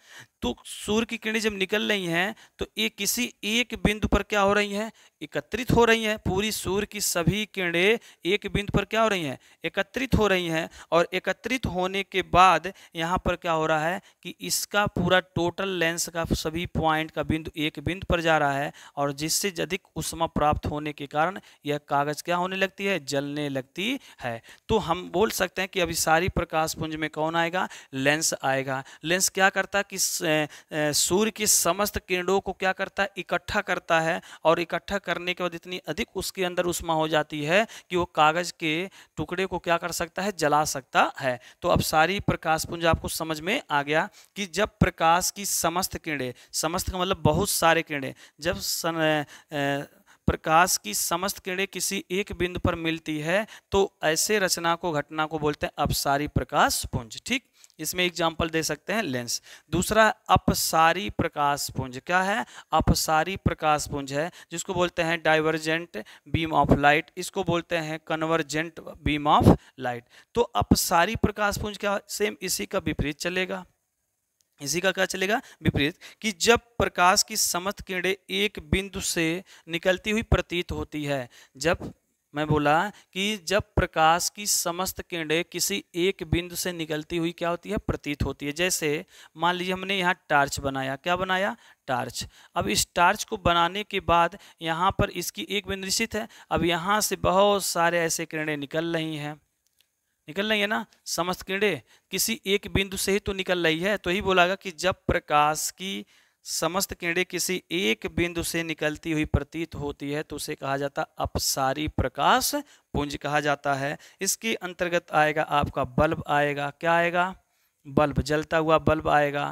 तो सूर्य की किरणें जब निकल रही हैं तो ये किसी एक बिंदु पर क्या हो रही हैं एकत्रित हो रही हैं पूरी सूर्य की सभी किरणें एक बिंदु पर क्या हो रही हैं एकत्रित हो रही हैं और एकत्रित होने के बाद यहाँ पर क्या हो रहा है कि इसका पूरा टोटल लेंस का सभी पॉइंट का बिंदु एक बिंदु पर जा रहा है और जिससे अधिक उष्मा प्राप्त होने के कारण यह कागज़ क्या होने लगती है जलने लगती है तो हम बोल सकते हैं कि अभी सारी प्रकाश पुंज में कौन आएगा लेंस आएगा लेंस क्या करता है कि सूर्य की समस्त किरणों को क्या करता है इकट्ठा करता है और इकट्ठा करने के बाद इतनी अधिक उसके अंदर उष्मा हो जाती है कि वो कागज़ के टुकड़े को क्या कर सकता है जला सकता है तो अब सारी प्रकाश पुंज आपको समझ में आ गया कि जब प्रकाश की समस्त किरणें समस्त का मतलब बहुत सारे किरणें जब सन, ए, प्रकाश की समस्त किरणें किसी एक बिंदु पर मिलती है तो ऐसे रचना को घटना को बोलते हैं अपसारी प्रकाश पुंज ठीक इसमें एग्जाम्पल दे सकते हैं लेंस दूसरा अपसारी प्रकाश पुंज क्या है अपसारी प्रकाश पुंज है जिसको बोलते हैं डाइवर्जेंट बीम ऑफ लाइट इसको बोलते हैं कन्वर्जेंट बीम ऑफ लाइट तो अपसारी प्रकाश पुंज क्या सेम इसी का विपरीत चलेगा इसी का क्या चलेगा विपरीत कि जब प्रकाश की समस्त किरणें एक बिंदु से निकलती हुई प्रतीत होती है जब मैं बोला कि जब प्रकाश की समस्त किरणें किसी एक बिंदु से निकलती हुई क्या होती है प्रतीत होती है जैसे मान लीजिए हमने यहाँ टार्च बनाया क्या बनाया टार्च अब इस टार्च को बनाने के बाद यहाँ पर इसकी एक बिंदु निश्चित है अब यहाँ से बहुत सारे ऐसे किरणें निकल रही हैं निकल रही है ना समस्त किरणें किसी एक बिंदु से ही तो निकल रही है तो ही बोला गया कि जब प्रकाश की समस्त किरणे किसी एक बिंदु से निकलती हुई प्रतीत होती है तो उसे कहा जाता अपसारी प्रकाश पुंज कहा जाता है इसके अंतर्गत आएगा आपका बल्ब आएगा क्या आएगा बल्ब जलता हुआ बल्ब आएगा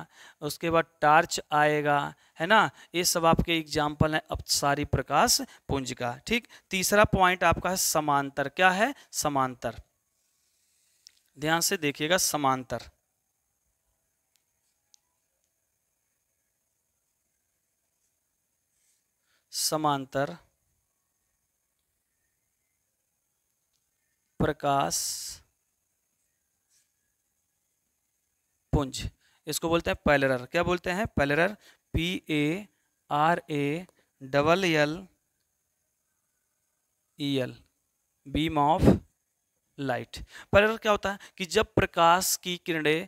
उसके बाद टार्च आएगा है ना ये सब आपके एग्जाम्पल हैं अपसारी प्रकाश पुंज का ठीक तीसरा पॉइंट आपका है समांतर क्या है समांतर ध्यान से देखिएगा समांतर समांतर प्रकाश पुंज इसको बोलते हैं पैलरर क्या बोलते हैं parallel P A R A double L E L beam of light parallel क्या होता है कि जब प्रकाश की किरणें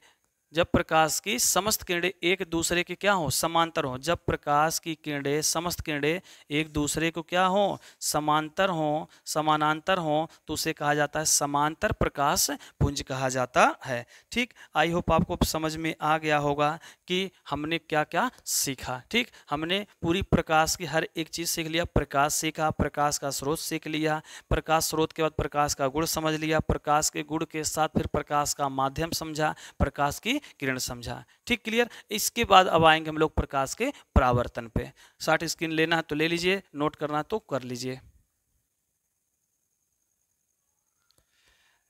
जब प्रकाश की समस्त किरणें एक दूसरे के क्या हो समांतर हो जब प्रकाश की किरणें समस्त किरणें एक दूसरे को क्या हो समांतर हो समानांतर हो तो उसे कहा जाता है समांतर प्रकाश पुंज कहा जाता है ठीक आई होप आपको समझ में आ गया होगा कि हमने क्या क्या सीखा ठीक हमने पूरी प्रकाश की हर एक चीज़ सीख लिया प्रकाश सीखा प्रकाश का स्रोत सीख लिया प्रकाश स्रोत के बाद प्रकाश का गुण समझ लिया प्रकाश के गुण के साथ फिर प्रकाश का माध्यम समझा प्रकाश की की किरण समझा ठीक क्लियर इसके बाद अब आएंगे हम लोग प्रकाश के परावर्तन पे साठ स्क्रीन लेना है तो ले लीजिए नोट करना तो कर लीजिए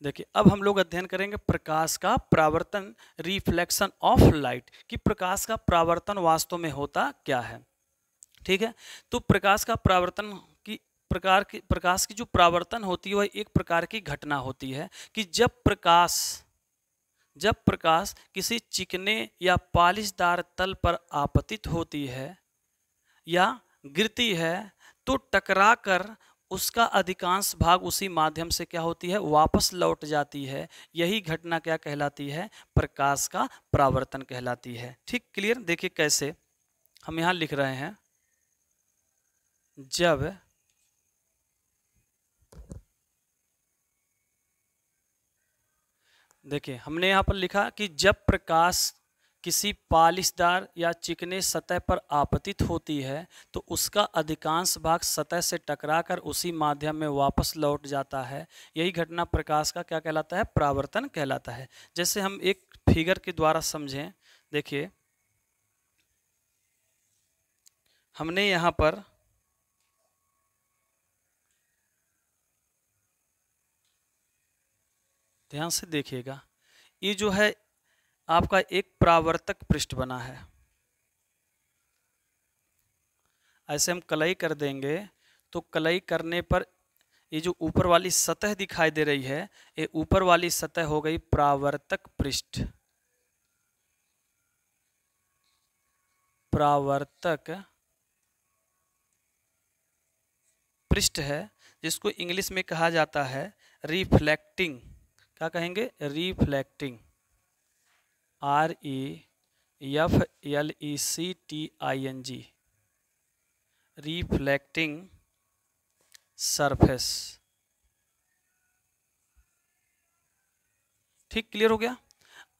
देखिए अब हम लोग अध्ययन करेंगे प्रकाश का प्रावर्तन रिफ्लेक्शन ऑफ लाइट कि प्रकाश का प्रावर्तन वास्तव में होता क्या है ठीक है तो प्रकाश का प्रावर्तन की प्रकार की प्रकाश की जो प्रावर्तन होती है वह एक प्रकार की घटना होती है कि जब प्रकाश जब प्रकाश किसी चिकने या पालिशदार तल पर आपतित होती है या गिरती है तो टकरा कर उसका अधिकांश भाग उसी माध्यम से क्या होती है वापस लौट जाती है यही घटना क्या कहलाती है प्रकाश का प्रावर्तन कहलाती है ठीक क्लियर देखिए कैसे हम यहाँ लिख रहे हैं जब देखिए हमने यहाँ पर लिखा कि जब प्रकाश किसी पालिशदार या चिकने सतह पर आपतित होती है तो उसका अधिकांश भाग सतह से टकराकर उसी माध्यम में वापस लौट जाता है यही घटना प्रकाश का क्या कहलाता है प्रावर्तन कहलाता है जैसे हम एक फिगर के द्वारा समझें देखिए हमने यहाँ पर ध्यान से देखिएगा ये जो है आपका एक प्रावर्तक पृष्ठ बना है ऐसे हम कलई कर देंगे तो कलई करने पर ये जो ऊपर वाली सतह दिखाई दे रही है ये ऊपर वाली सतह हो गई प्रावर्तक पृष्ठ प्रावर्तक पृष्ठ है जिसको इंग्लिश में कहा जाता है रिफ्लेक्टिंग क्या कहेंगे reflecting R E F L E C T I N G reflecting surface ठीक क्लियर हो गया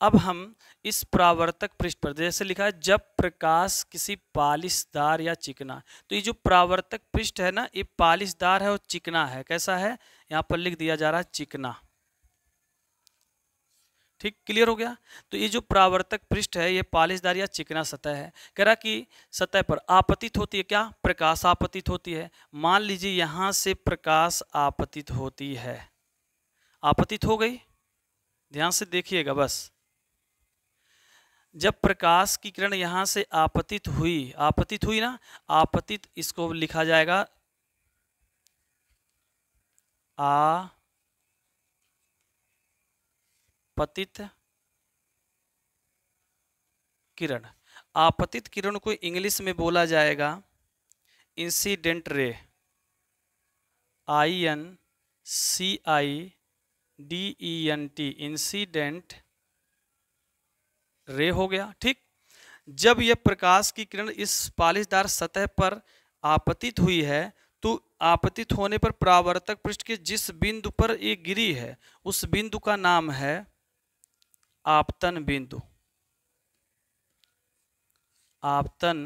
अब हम इस प्रावर्तक पृष्ठ पर जैसे लिखा है जब प्रकाश किसी पालिशदार या चिकना तो ये जो प्रावर्तक पृष्ठ है ना ये पालिशदार है और चिकना है कैसा है यहाँ पर लिख दिया जा रहा है चिकना ठीक क्लियर हो गया तो ये जो प्रावर्तक पृष्ठ है ये पालिशदार या चिकना सतह है कह रहा कि सतह पर आपतित होती है क्या प्रकाश आपतित होती है मान लीजिए यहाँ से प्रकाश आपतित होती है आपतित हो गई ध्यान से देखिएगा बस जब प्रकाश की किरण यहाँ से आपतित हुई आपतित हुई ना आपतित इसको लिखा जाएगा आ आपतित किरण आपतित किरण को इंग्लिश में बोला जाएगा incident ray I N C I D E N T incident ray हो गया ठीक जब यह प्रकाश की किरण इस पालिशदार सतह पर आपतित हुई है तो आपतित होने पर प्रावर्तक पृष्ठ के जिस बिंदु पर ये गिरी है उस बिंदु का नाम है आपतन बिंदु आपतन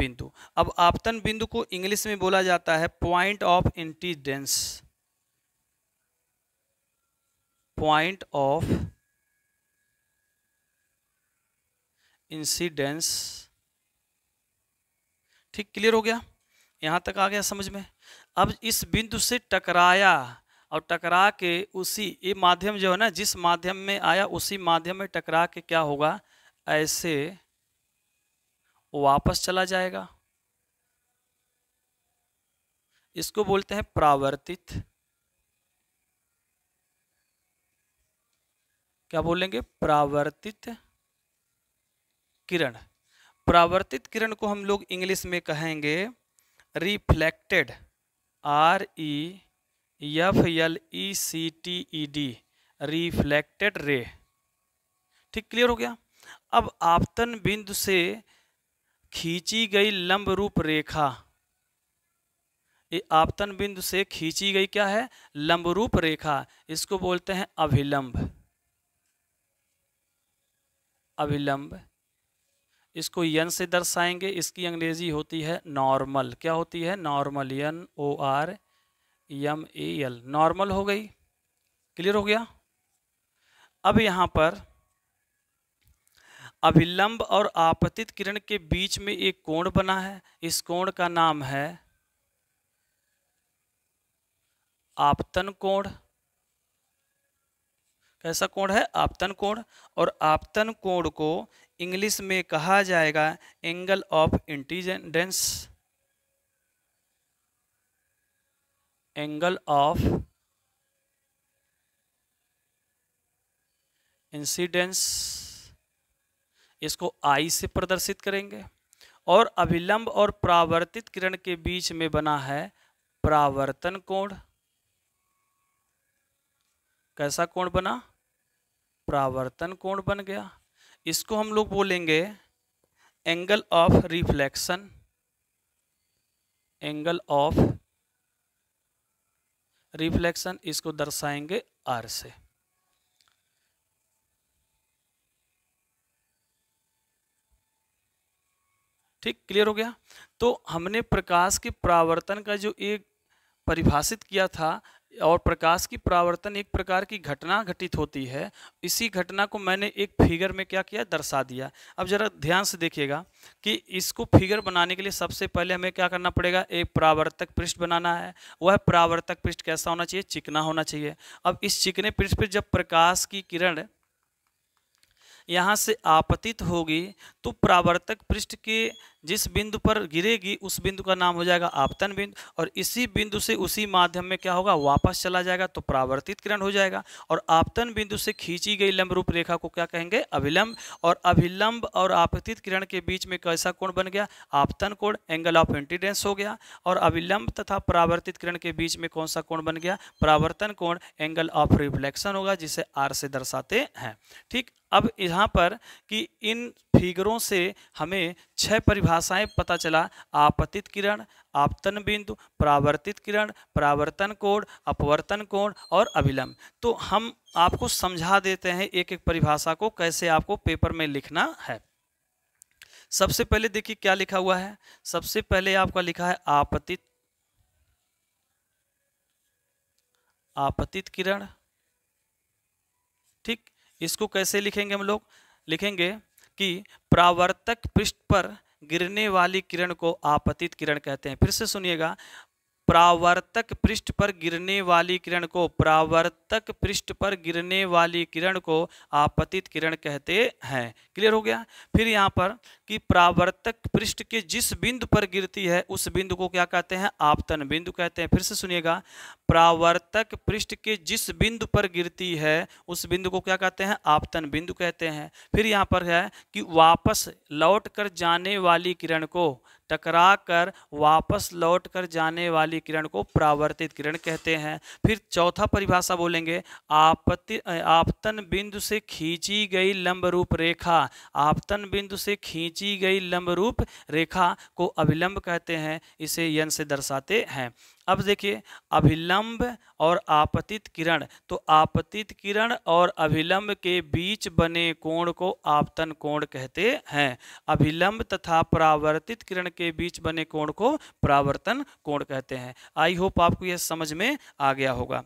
बिंदु अब आपतन बिंदु को इंग्लिश में बोला जाता है point of incidence point of incidence ठीक क्लियर हो गया यहां तक आ गया समझ में अब इस बिंदु से टकराया और टकरा के उसी ये माध्यम जो है ना जिस माध्यम में आया उसी माध्यम में टकरा के क्या होगा ऐसे वापस चला जाएगा इसको बोलते हैं प्रावर्तित क्या बोलेंगे प्रावर्तित किरण प्रावर्तित किरण को हम लोग इंग्लिश में कहेंगे reflected R E e F L E C T E D reflected ray ठीक क्लियर हो गया अब आपतन बिंदु से खींची गई लंब रूप रेखा ये आपतन बिंदु से खींची गई क्या है लंब रूप रेखा इसको बोलते हैं अभिलंब अभिलंब इसको यन से दर्शाएंगे इसकी अंग्रेजी होती है नॉर्मल क्या होती है normal N O R M A L normal हो गई क्लियर हो गया अब यहाँ पर अभिलंब और आपतित किरण के बीच में एक कोण बना है इस कोण का नाम है आपतन कोण कैसा कोण है आपतन कोण और आपतन कोण को इंग्लिश में कहा जाएगा angle of incidence angle of incidence इसको आई से प्रदर्शित करेंगे और अभिलंब और प्रावर्तित किरण के बीच में बना है प्रावर्तन कोण कैसा कोण बना प्रावर्तन कोण बन गया इसको हम लोग बोलेंगे angle of reflection angle of reflection इसको दर्शाएंगे आर से ठीक क्लियर हो गया तो हमने प्रकाश के प्रावर्तन का जो एक परिभाषित किया था और प्रकाश की प्रावर्तन एक प्रकार की घटना घटित होती है इसी घटना को मैंने एक फिगर में क्या किया दर्शा दिया अब जरा ध्यान से देखिएगा कि इसको फिगर बनाने के लिए सबसे पहले हमें क्या करना पड़ेगा एक प्रावर्तक पृष्ठ बनाना है वह प्रावर्तक पृष्ठ कैसा होना चाहिए चिकना होना चाहिए अब इस चिकने पृष्ठ पर जब प्रकाश की किरण यहाँ से आपतित होगी तो प्रावर्तक पृष्ठ के जिस बिंदु पर गिरेगी उस बिंदु का नाम हो जाएगा आपतन बिंदु और इसी बिंदु से उसी माध्यम में क्या होगा वापस चला जाएगा तो प्रावर्तित किरण हो जाएगा और आपतन बिंदु से खींची गई लंब रूप रेखा को क्या कहेंगे अभिलंब और अभिलंब और आपतित किरण के बीच में कैसा कोण बन गया आपतन कोण एंगल ऑफ इंटीडेंस हो गया और अभिलंब तथा प्रावर्तित किरण के बीच में कौन सा कोण बन गया प्रावर्तन कोण एंगल ऑफ रिफ्लेक्शन होगा जिसे आर से दर्शाते हैं ठीक अब यहाँ पर कि इन फिगरों से हमें छह परिभाषा परिभाषाएं पता चला आपतित किरण आपतन बिंदु परावर्तित किरण परावर्तन कोण अपवर्तन कोण और अभिलंब तो हम आपको समझा देते हैं एक एक परिभाषा को कैसे आपको पेपर में लिखना है सबसे पहले देखिए क्या लिखा हुआ है सबसे पहले आपका लिखा है आपतित आपतित किरण ठीक इसको कैसे लिखेंगे हम लोग लिखेंगे कि प्रावर्तक पृष्ठ पर गिरने वाली किरण को आपतित किरण कहते हैं फिर से सुनिएगा प्रावर्तक पृष्ठ पर गिरने वाली किरण को प्रावर्तक पृष्ठ पर गिरने वाली किरण को आपतित किरण कहते हैं क्लियर हो गया फिर यहाँ पर कि प्रावर्तक पृष्ठ के जिस बिंदु पर गिरती है उस बिंदु को क्या कहते हैं आपतन बिंदु कहते हैं फिर से सुनिएगा प्रावर्तक पृष्ठ के जिस बिंदु पर गिरती है उस बिंदु को क्या कहते हैं आपतन बिंदु कहते हैं फिर यहाँ पर है कि वापस लौट कर जाने वाली किरण को टकरा कर वापस लौट कर जाने वाली किरण को प्रावर्तित किरण कहते हैं फिर चौथा परिभाषा बोलेंगे आपति आपतन बिंदु से खींची गई लंब रूप रेखा आपतन बिंदु से खींची गई लंब रूप रेखा को अभिलंब कहते हैं इसे यन से दर्शाते हैं अब देखिए अभिलंब और आपतित किरण तो आपतित किरण और अभिलंब के बीच बने कोण को आपतन कोण कहते हैं अभिलंब तथा परावर्तित किरण के बीच बने कोण को परावर्तन कोण कहते हैं आई होप आपको यह समझ में आ गया होगा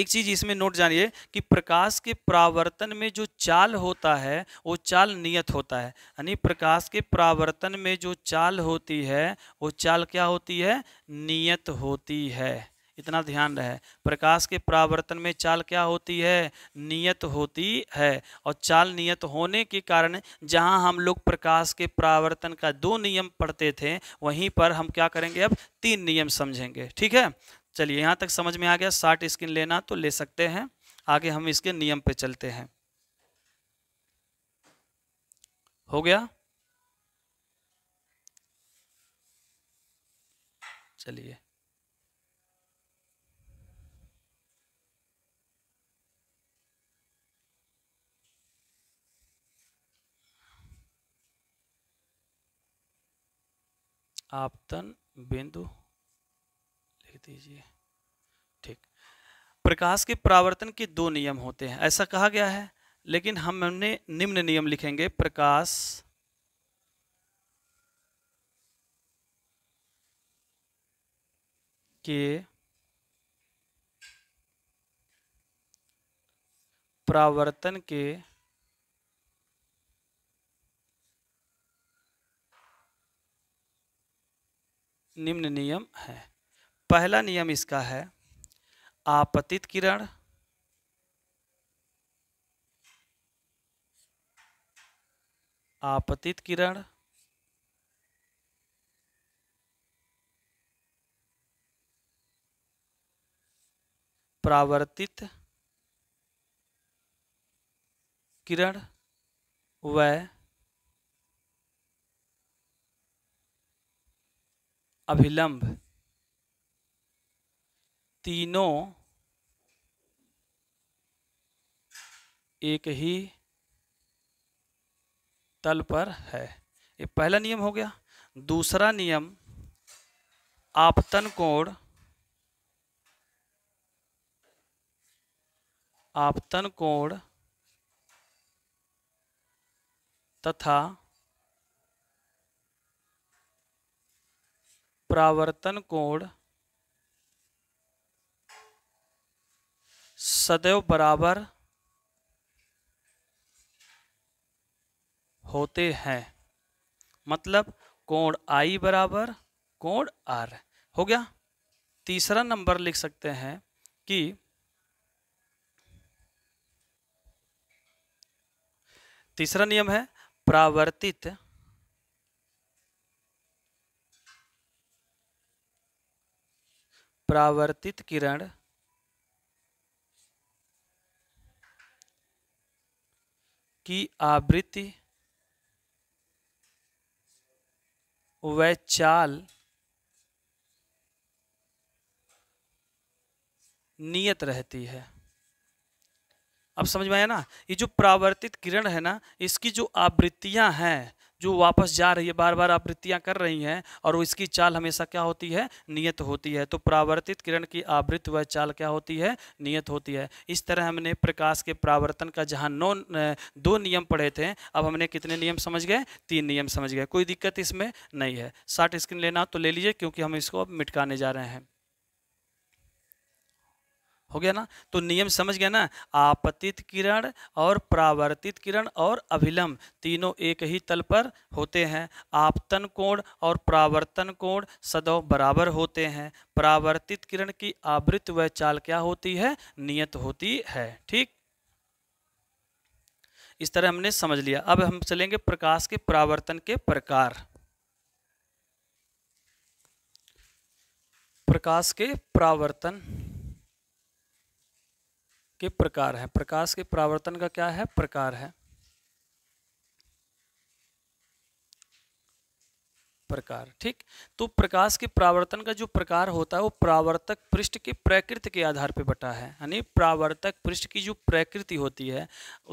एक चीज इसमें नोट जानिए कि प्रकाश के प्रावर्तन में जो चाल होता है वो चाल नियत होता है यानी प्रकाश के प्रावर्तन में जो चाल होती है वो चाल क्या होती है नियत होती है इतना ध्यान रहे प्रकाश के प्रावर्तन में चाल क्या होती है नियत होती है और चाल नियत होने के कारण जहां हम लोग प्रकाश के प्रावर्तन का दो नियम पढ़ते थे वहीं पर हम क्या करेंगे अब तीन नियम समझेंगे ठीक है चलिए यहाँ तक समझ में आ गया साठ स्किन लेना तो ले सकते हैं आगे हम इसके नियम पे चलते हैं हो गया चलिए आपतन बिंदु दीजिए ठीक प्रकाश के परावर्तन के दो नियम होते हैं ऐसा कहा गया है लेकिन हम हमने निम्न नियम लिखेंगे प्रकाश के परावर्तन के निम्न नियम है पहला नियम इसका है आपतित किरण आपतित किरण प्रावर्तित किरण व अभिलंब तीनों एक ही तल पर है ये पहला नियम हो गया दूसरा नियम आपतन कोण आपतन कोण तथा प्रावर्तन कोण सदैव बराबर होते हैं मतलब कोण आई बराबर कोण आर हो गया तीसरा नंबर लिख सकते हैं कि तीसरा नियम है प्रावर्तित प्रावर्तित किरण की आवृत्ति व चाल नियत रहती है अब समझ में आया ना ये जो प्रावर्तित किरण है ना इसकी जो आवृत्तियां हैं जो वापस जा रही है बार बार आवृत्तियाँ कर रही हैं और इसकी चाल हमेशा क्या होती है नियत होती है तो प्रावर्तित किरण की आवृत्त व चाल क्या होती है नियत होती है इस तरह हमने प्रकाश के प्रावर्तन का जहाँ नौ दो नियम पढ़े थे अब हमने कितने नियम समझ गए तीन नियम समझ गए कोई दिक्कत इसमें नहीं है शार्ट स्क्रीन लेना तो ले लीजिए क्योंकि हम इसको अब मिटकाने जा रहे हैं हो गया ना तो नियम समझ गया ना आपतित किरण और प्रावर्तित किरण और अभिलंब तीनों एक ही तल पर होते हैं आपतन कोण और प्रावर्तन कोण सदैव बराबर होते हैं प्रावर्तित किरण की आवृत व चाल क्या होती है नियत होती है ठीक इस तरह हमने समझ लिया अब हम चलेंगे प्रकाश के प्रावर्तन के प्रकार प्रकाश के प्रावर्तन के प्रकार हैं प्रकाश के परावर्तन का क्या है प्रकार है प्रकार ठीक तो प्रकाश के प्रावर्तन का जो प्रकार होता है वो प्रावर्तक पृष्ठ के प्रकृति के आधार पर बटा है यानी प्रावर्तक पृष्ठ की जो प्रकृति होती है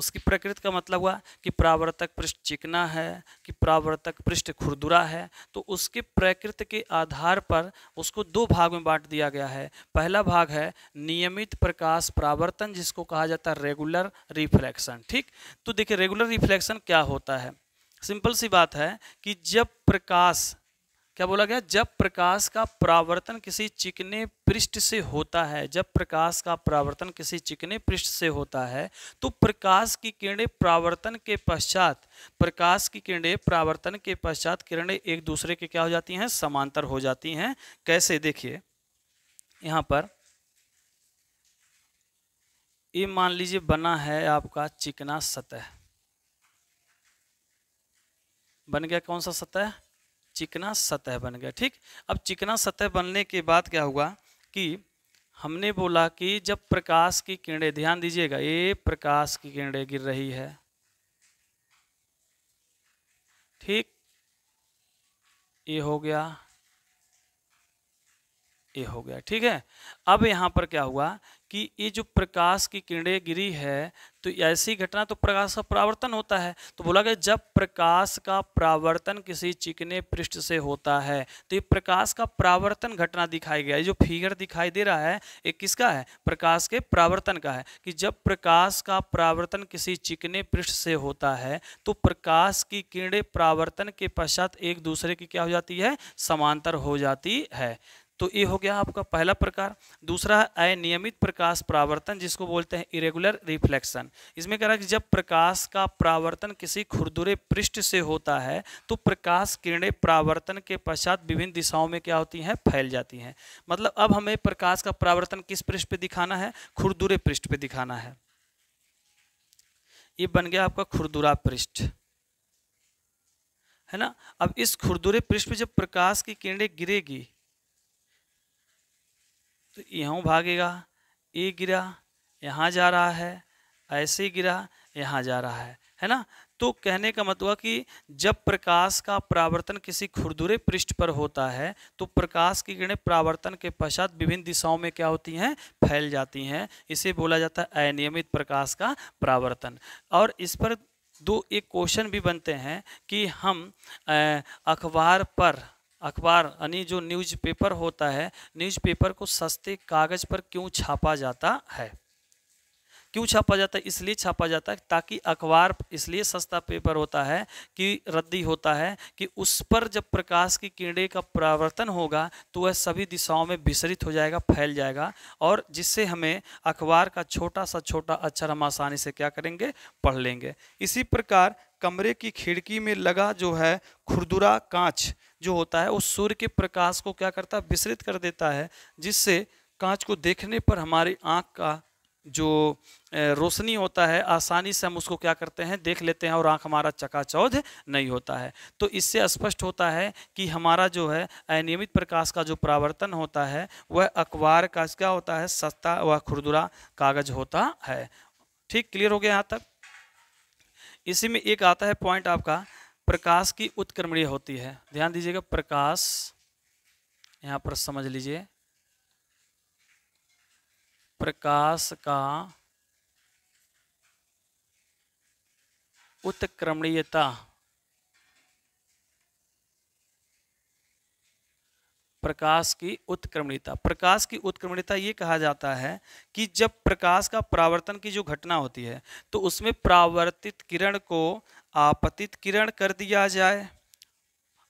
उसकी प्रकृति का मतलब हुआ कि प्रावर्तक पृष्ठ चिकना है कि प्रावर्तक पृष्ठ खुरदुरा है तो उसके प्रकृति के आधार पर उसको दो भाग में बांट दिया गया है पहला भाग है नियमित प्रकाश प्रावर्तन जिसको कहा जाता है रेगुलर रिफ्लेक्शन ठीक तो देखिए रेगुलर रिफ्लेक्शन क्या होता है सिंपल सी बात है कि जब प्रकाश क्या बोला गया जब प्रकाश का प्रावर्तन किसी चिकने पृष्ठ से होता है जब प्रकाश का प्रावर्तन किसी चिकने पृष्ठ से होता है तो प्रकाश की किरणें प्रावर्तन के पश्चात प्रकाश की किरणें प्रावर्तन के पश्चात किरणें एक दूसरे के क्या हो जाती हैं समांतर हो जाती हैं कैसे देखिए यहाँ पर ये मान लीजिए बना है आपका चिकना सतह बन गया कौन सा सतह चिकना सतह बन गया ठीक अब चिकना सतह बनने के बाद क्या हुआ कि हमने बोला कि जब प्रकाश की किरणें ध्यान दीजिएगा ये प्रकाश की किरणें गिर रही है ठीक ये हो गया ये हो गया ठीक है अब यहां पर क्या हुआ कि ये जो प्रकाश की किरणें गिरी है तो ऐसी घटना तो प्रकाश का प्रावर्तन होता है तो बोला गया जब प्रकाश का प्रावर्तन किसी चिकने पृष्ठ से होता है तो ये प्रकाश का प्रावर्तन घटना दिखाई गया ये जो फिगर दिखाई दे रहा है ये किसका है प्रकाश के प्रावर्तन का है कि जब प्रकाश का प्रावर्तन किसी चिकने पृष्ठ से होता है तो प्रकाश की किरणें प्रावर्तन के पश्चात एक दूसरे की क्या हो जाती है समांतर हो जाती है तो ये हो गया आपका पहला प्रकार दूसरा है अनियमित प्रकाश प्रावर्तन जिसको बोलते हैं इरेगुलर रिफ्लेक्शन इसमें कह रहा है कि जब प्रकाश का प्रावर्तन किसी खुरदुरे पृष्ठ से होता है तो प्रकाश किरणें प्रावर्तन के पश्चात विभिन्न दिशाओं में क्या होती हैं फैल जाती हैं मतलब अब हमें प्रकाश का प्रावर्तन किस पृष्ठ पर दिखाना है खुरदुरे पृष्ठ पर दिखाना है ये बन गया आपका खुरदुरा पृष्ठ है ना अब इस खुरदुरे पृष्ठ पर जब प्रकाश की किरणें गिरेगी तो यहाँ भागेगा ये गिरा यहाँ जा रहा है ऐसे गिरा यहाँ जा रहा है है ना तो कहने का मतलब कि जब प्रकाश का प्रावर्तन किसी खुरदुरे पृष्ठ पर होता है तो प्रकाश की किरणें प्रावर्तन के पश्चात विभिन्न दिशाओं में क्या होती हैं फैल जाती हैं इसे बोला जाता है अनियमित प्रकाश का प्रावर्तन और इस पर दो एक क्वेश्चन भी बनते हैं कि हम अखबार पर अखबार यानी जो न्यूज़पेपर होता है न्यूज़पेपर को सस्ते कागज़ पर क्यों छापा जाता है क्यों छापा जाता है इसलिए छापा जाता है ताकि अखबार इसलिए सस्ता पेपर होता है कि रद्दी होता है कि उस पर जब प्रकाश की किरणें का परावर्तन होगा तो वह सभी दिशाओं में विसरित हो जाएगा फैल जाएगा और जिससे हमें अखबार का छोटा सा छोटा अक्षर हम आसानी से क्या करेंगे पढ़ लेंगे इसी प्रकार कमरे की खिड़की में लगा जो है खुरदुरा कांच जो होता है वो सूर्य के प्रकाश को क्या करता है विस्तृत कर देता है जिससे कांच को देखने पर हमारी आँख का जो रोशनी होता है आसानी से हम उसको क्या करते हैं देख लेते हैं और आँख हमारा चकाचौध नहीं होता है तो इससे स्पष्ट होता है कि हमारा जो है अनियमित प्रकाश का जो परावर्तन होता है वह अखबार का क्या होता है सस्ता व खुरदुरा कागज़ होता है ठीक क्लियर हो गया यहाँ तक इसी में एक आता है पॉइंट आपका प्रकाश की उत्क्रमणीय होती है ध्यान दीजिएगा प्रकाश यहाँ पर समझ लीजिए प्रकाश का उत्क्रमणीयता प्रकाश की उत्क्रमणिता प्रकाश की उत्क्रमणिता ये कहा जाता है कि जब प्रकाश का परावर्तन की जो घटना होती है तो उसमें परावर्तित किरण को आपतित किरण कर दिया जाए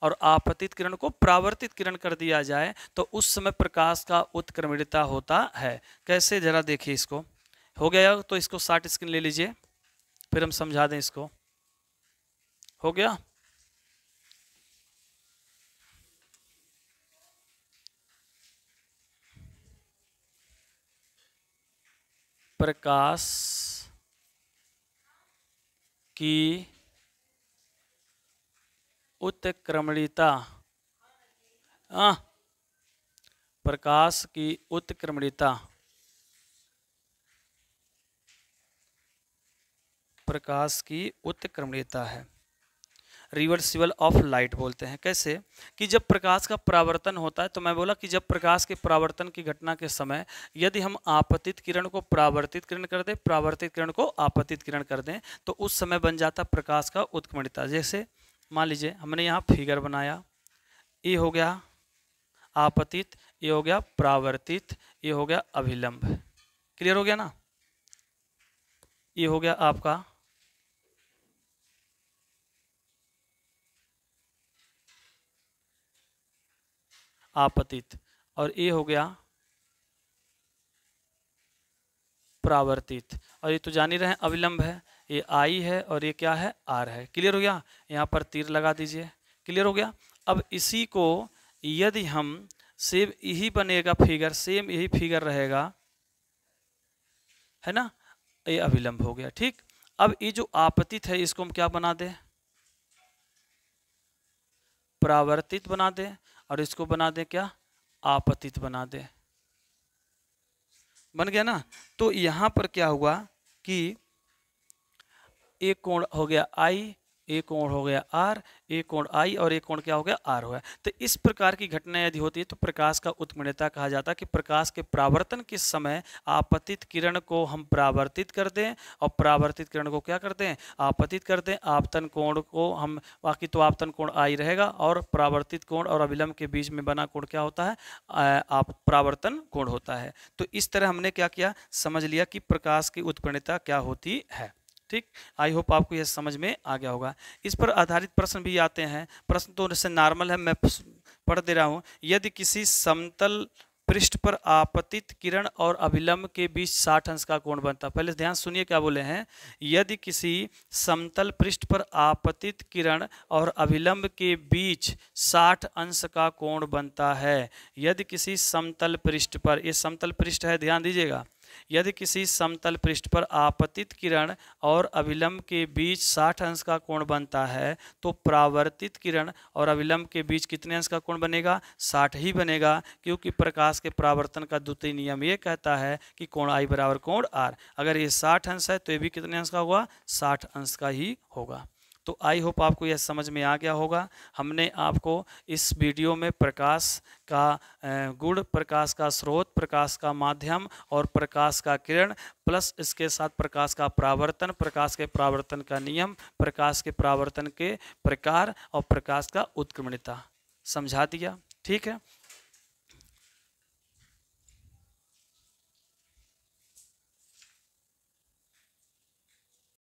और आपतित किरण को प्रावर्तित किरण कर दिया जाए तो उस समय प्रकाश का उत्क्रमणिता होता है कैसे जरा देखिए इसको हो गया तो इसको शार्ट स्क्रीन ले लीजिए फिर हम समझा दें इसको हो गया प्रकाश की उत्क्रमणिता हाँ, प्रकाश की उत्क्रमणिता प्रकाश की उत्क्रमणिता है रिवर्सिबल ऑफ लाइट बोलते हैं कैसे कि जब प्रकाश का परावर्तन होता है तो मैं बोला कि जब प्रकाश के परावर्तन की घटना के समय यदि हम आपतित किरण को परावर्तित किरण कर दें परावर्तित किरण को आपतित किरण कर दें तो उस समय बन जाता प्रकाश का उत्क्रमणिता जैसे मान लीजिए हमने यहाँ फिगर बनाया ये हो गया आपतित ये हो गया प्रावर्तित ये हो गया अभिलंब क्लियर हो गया ना ये हो गया आपका आपतित और ए हो गया प्रावर्तित और ये तो जान ही रहे अविलंब है ये आई है और ये क्या है आर है क्लियर हो गया यहाँ पर तीर लगा दीजिए क्लियर हो गया अब इसी को यदि हम सेम यही बनेगा फिगर सेम यही फिगर रहेगा है ना ये अविलंब हो गया ठीक अब ये जो आपतित है इसको हम क्या बना दें प्रावर्तित बना दें और इसको बना दें क्या आपतित बना दें बन गया ना तो यहाँ पर क्या हुआ कि एक कोण हो गया आई एक कोण हो गया आर एक कोण आई और एक कोण क्या हो गया आर हो गया तो इस प्रकार की घटना यदि होती है तो प्रकाश का उत्पीड़ता कहा जाता है कि प्रकाश के प्रावर्तन के समय आपतित किरण को हम प्रावर्तित कर दें और प्रावर्तित किरण को क्या कर दें आपतित कर दें आपतन कोण को हम बाकी तो आपतन कोण आई रहेगा और प्रावर्तित कोण और अविलंब के बीच में बना कोण क्या होता है आप प्रावर्तन कोण होता है तो इस तरह हमने क्या किया समझ लिया कि प्रकाश की उत्पीड़ता क्या होती है ठीक आई होप आपको यह समझ में आ गया होगा इस पर आधारित प्रश्न भी आते हैं प्रश्न तो जैसे नॉर्मल है मैं पढ़ दे रहा हूँ यदि किसी समतल पृष्ठ पर आपतित किरण और अभिलंब के बीच 60 अंश का कोण बनता है पहले ध्यान सुनिए क्या बोले हैं यदि किसी समतल पृष्ठ पर आपतित किरण और अभिलंब के बीच 60 अंश का कोण बनता है यदि किसी समतल पृष्ठ पर ये समतल पृष्ठ है ध्यान दीजिएगा यदि किसी समतल पृष्ठ पर आपतित किरण और अविलंब के बीच 60 अंश का कोण बनता है तो प्रावर्तित किरण और अविलंब के बीच कितने अंश का कोण बनेगा 60 ही बनेगा क्योंकि प्रकाश के प्रावर्तन का द्वितीय नियम ये कहता है कि कोण आई बराबर कोण आर अगर ये 60 अंश है तो ये भी कितने अंश का हुआ 60 अंश का ही होगा तो आई होप आपको यह समझ में आ गया होगा हमने आपको इस वीडियो में प्रकाश का गुण प्रकाश का स्रोत प्रकाश का माध्यम और प्रकाश का किरण प्लस इसके साथ प्रकाश का प्रावर्तन प्रकाश के प्रावर्तन का नियम प्रकाश के प्रावर्तन के प्रकार और प्रकाश का उत्क्रमणता समझा दिया ठीक है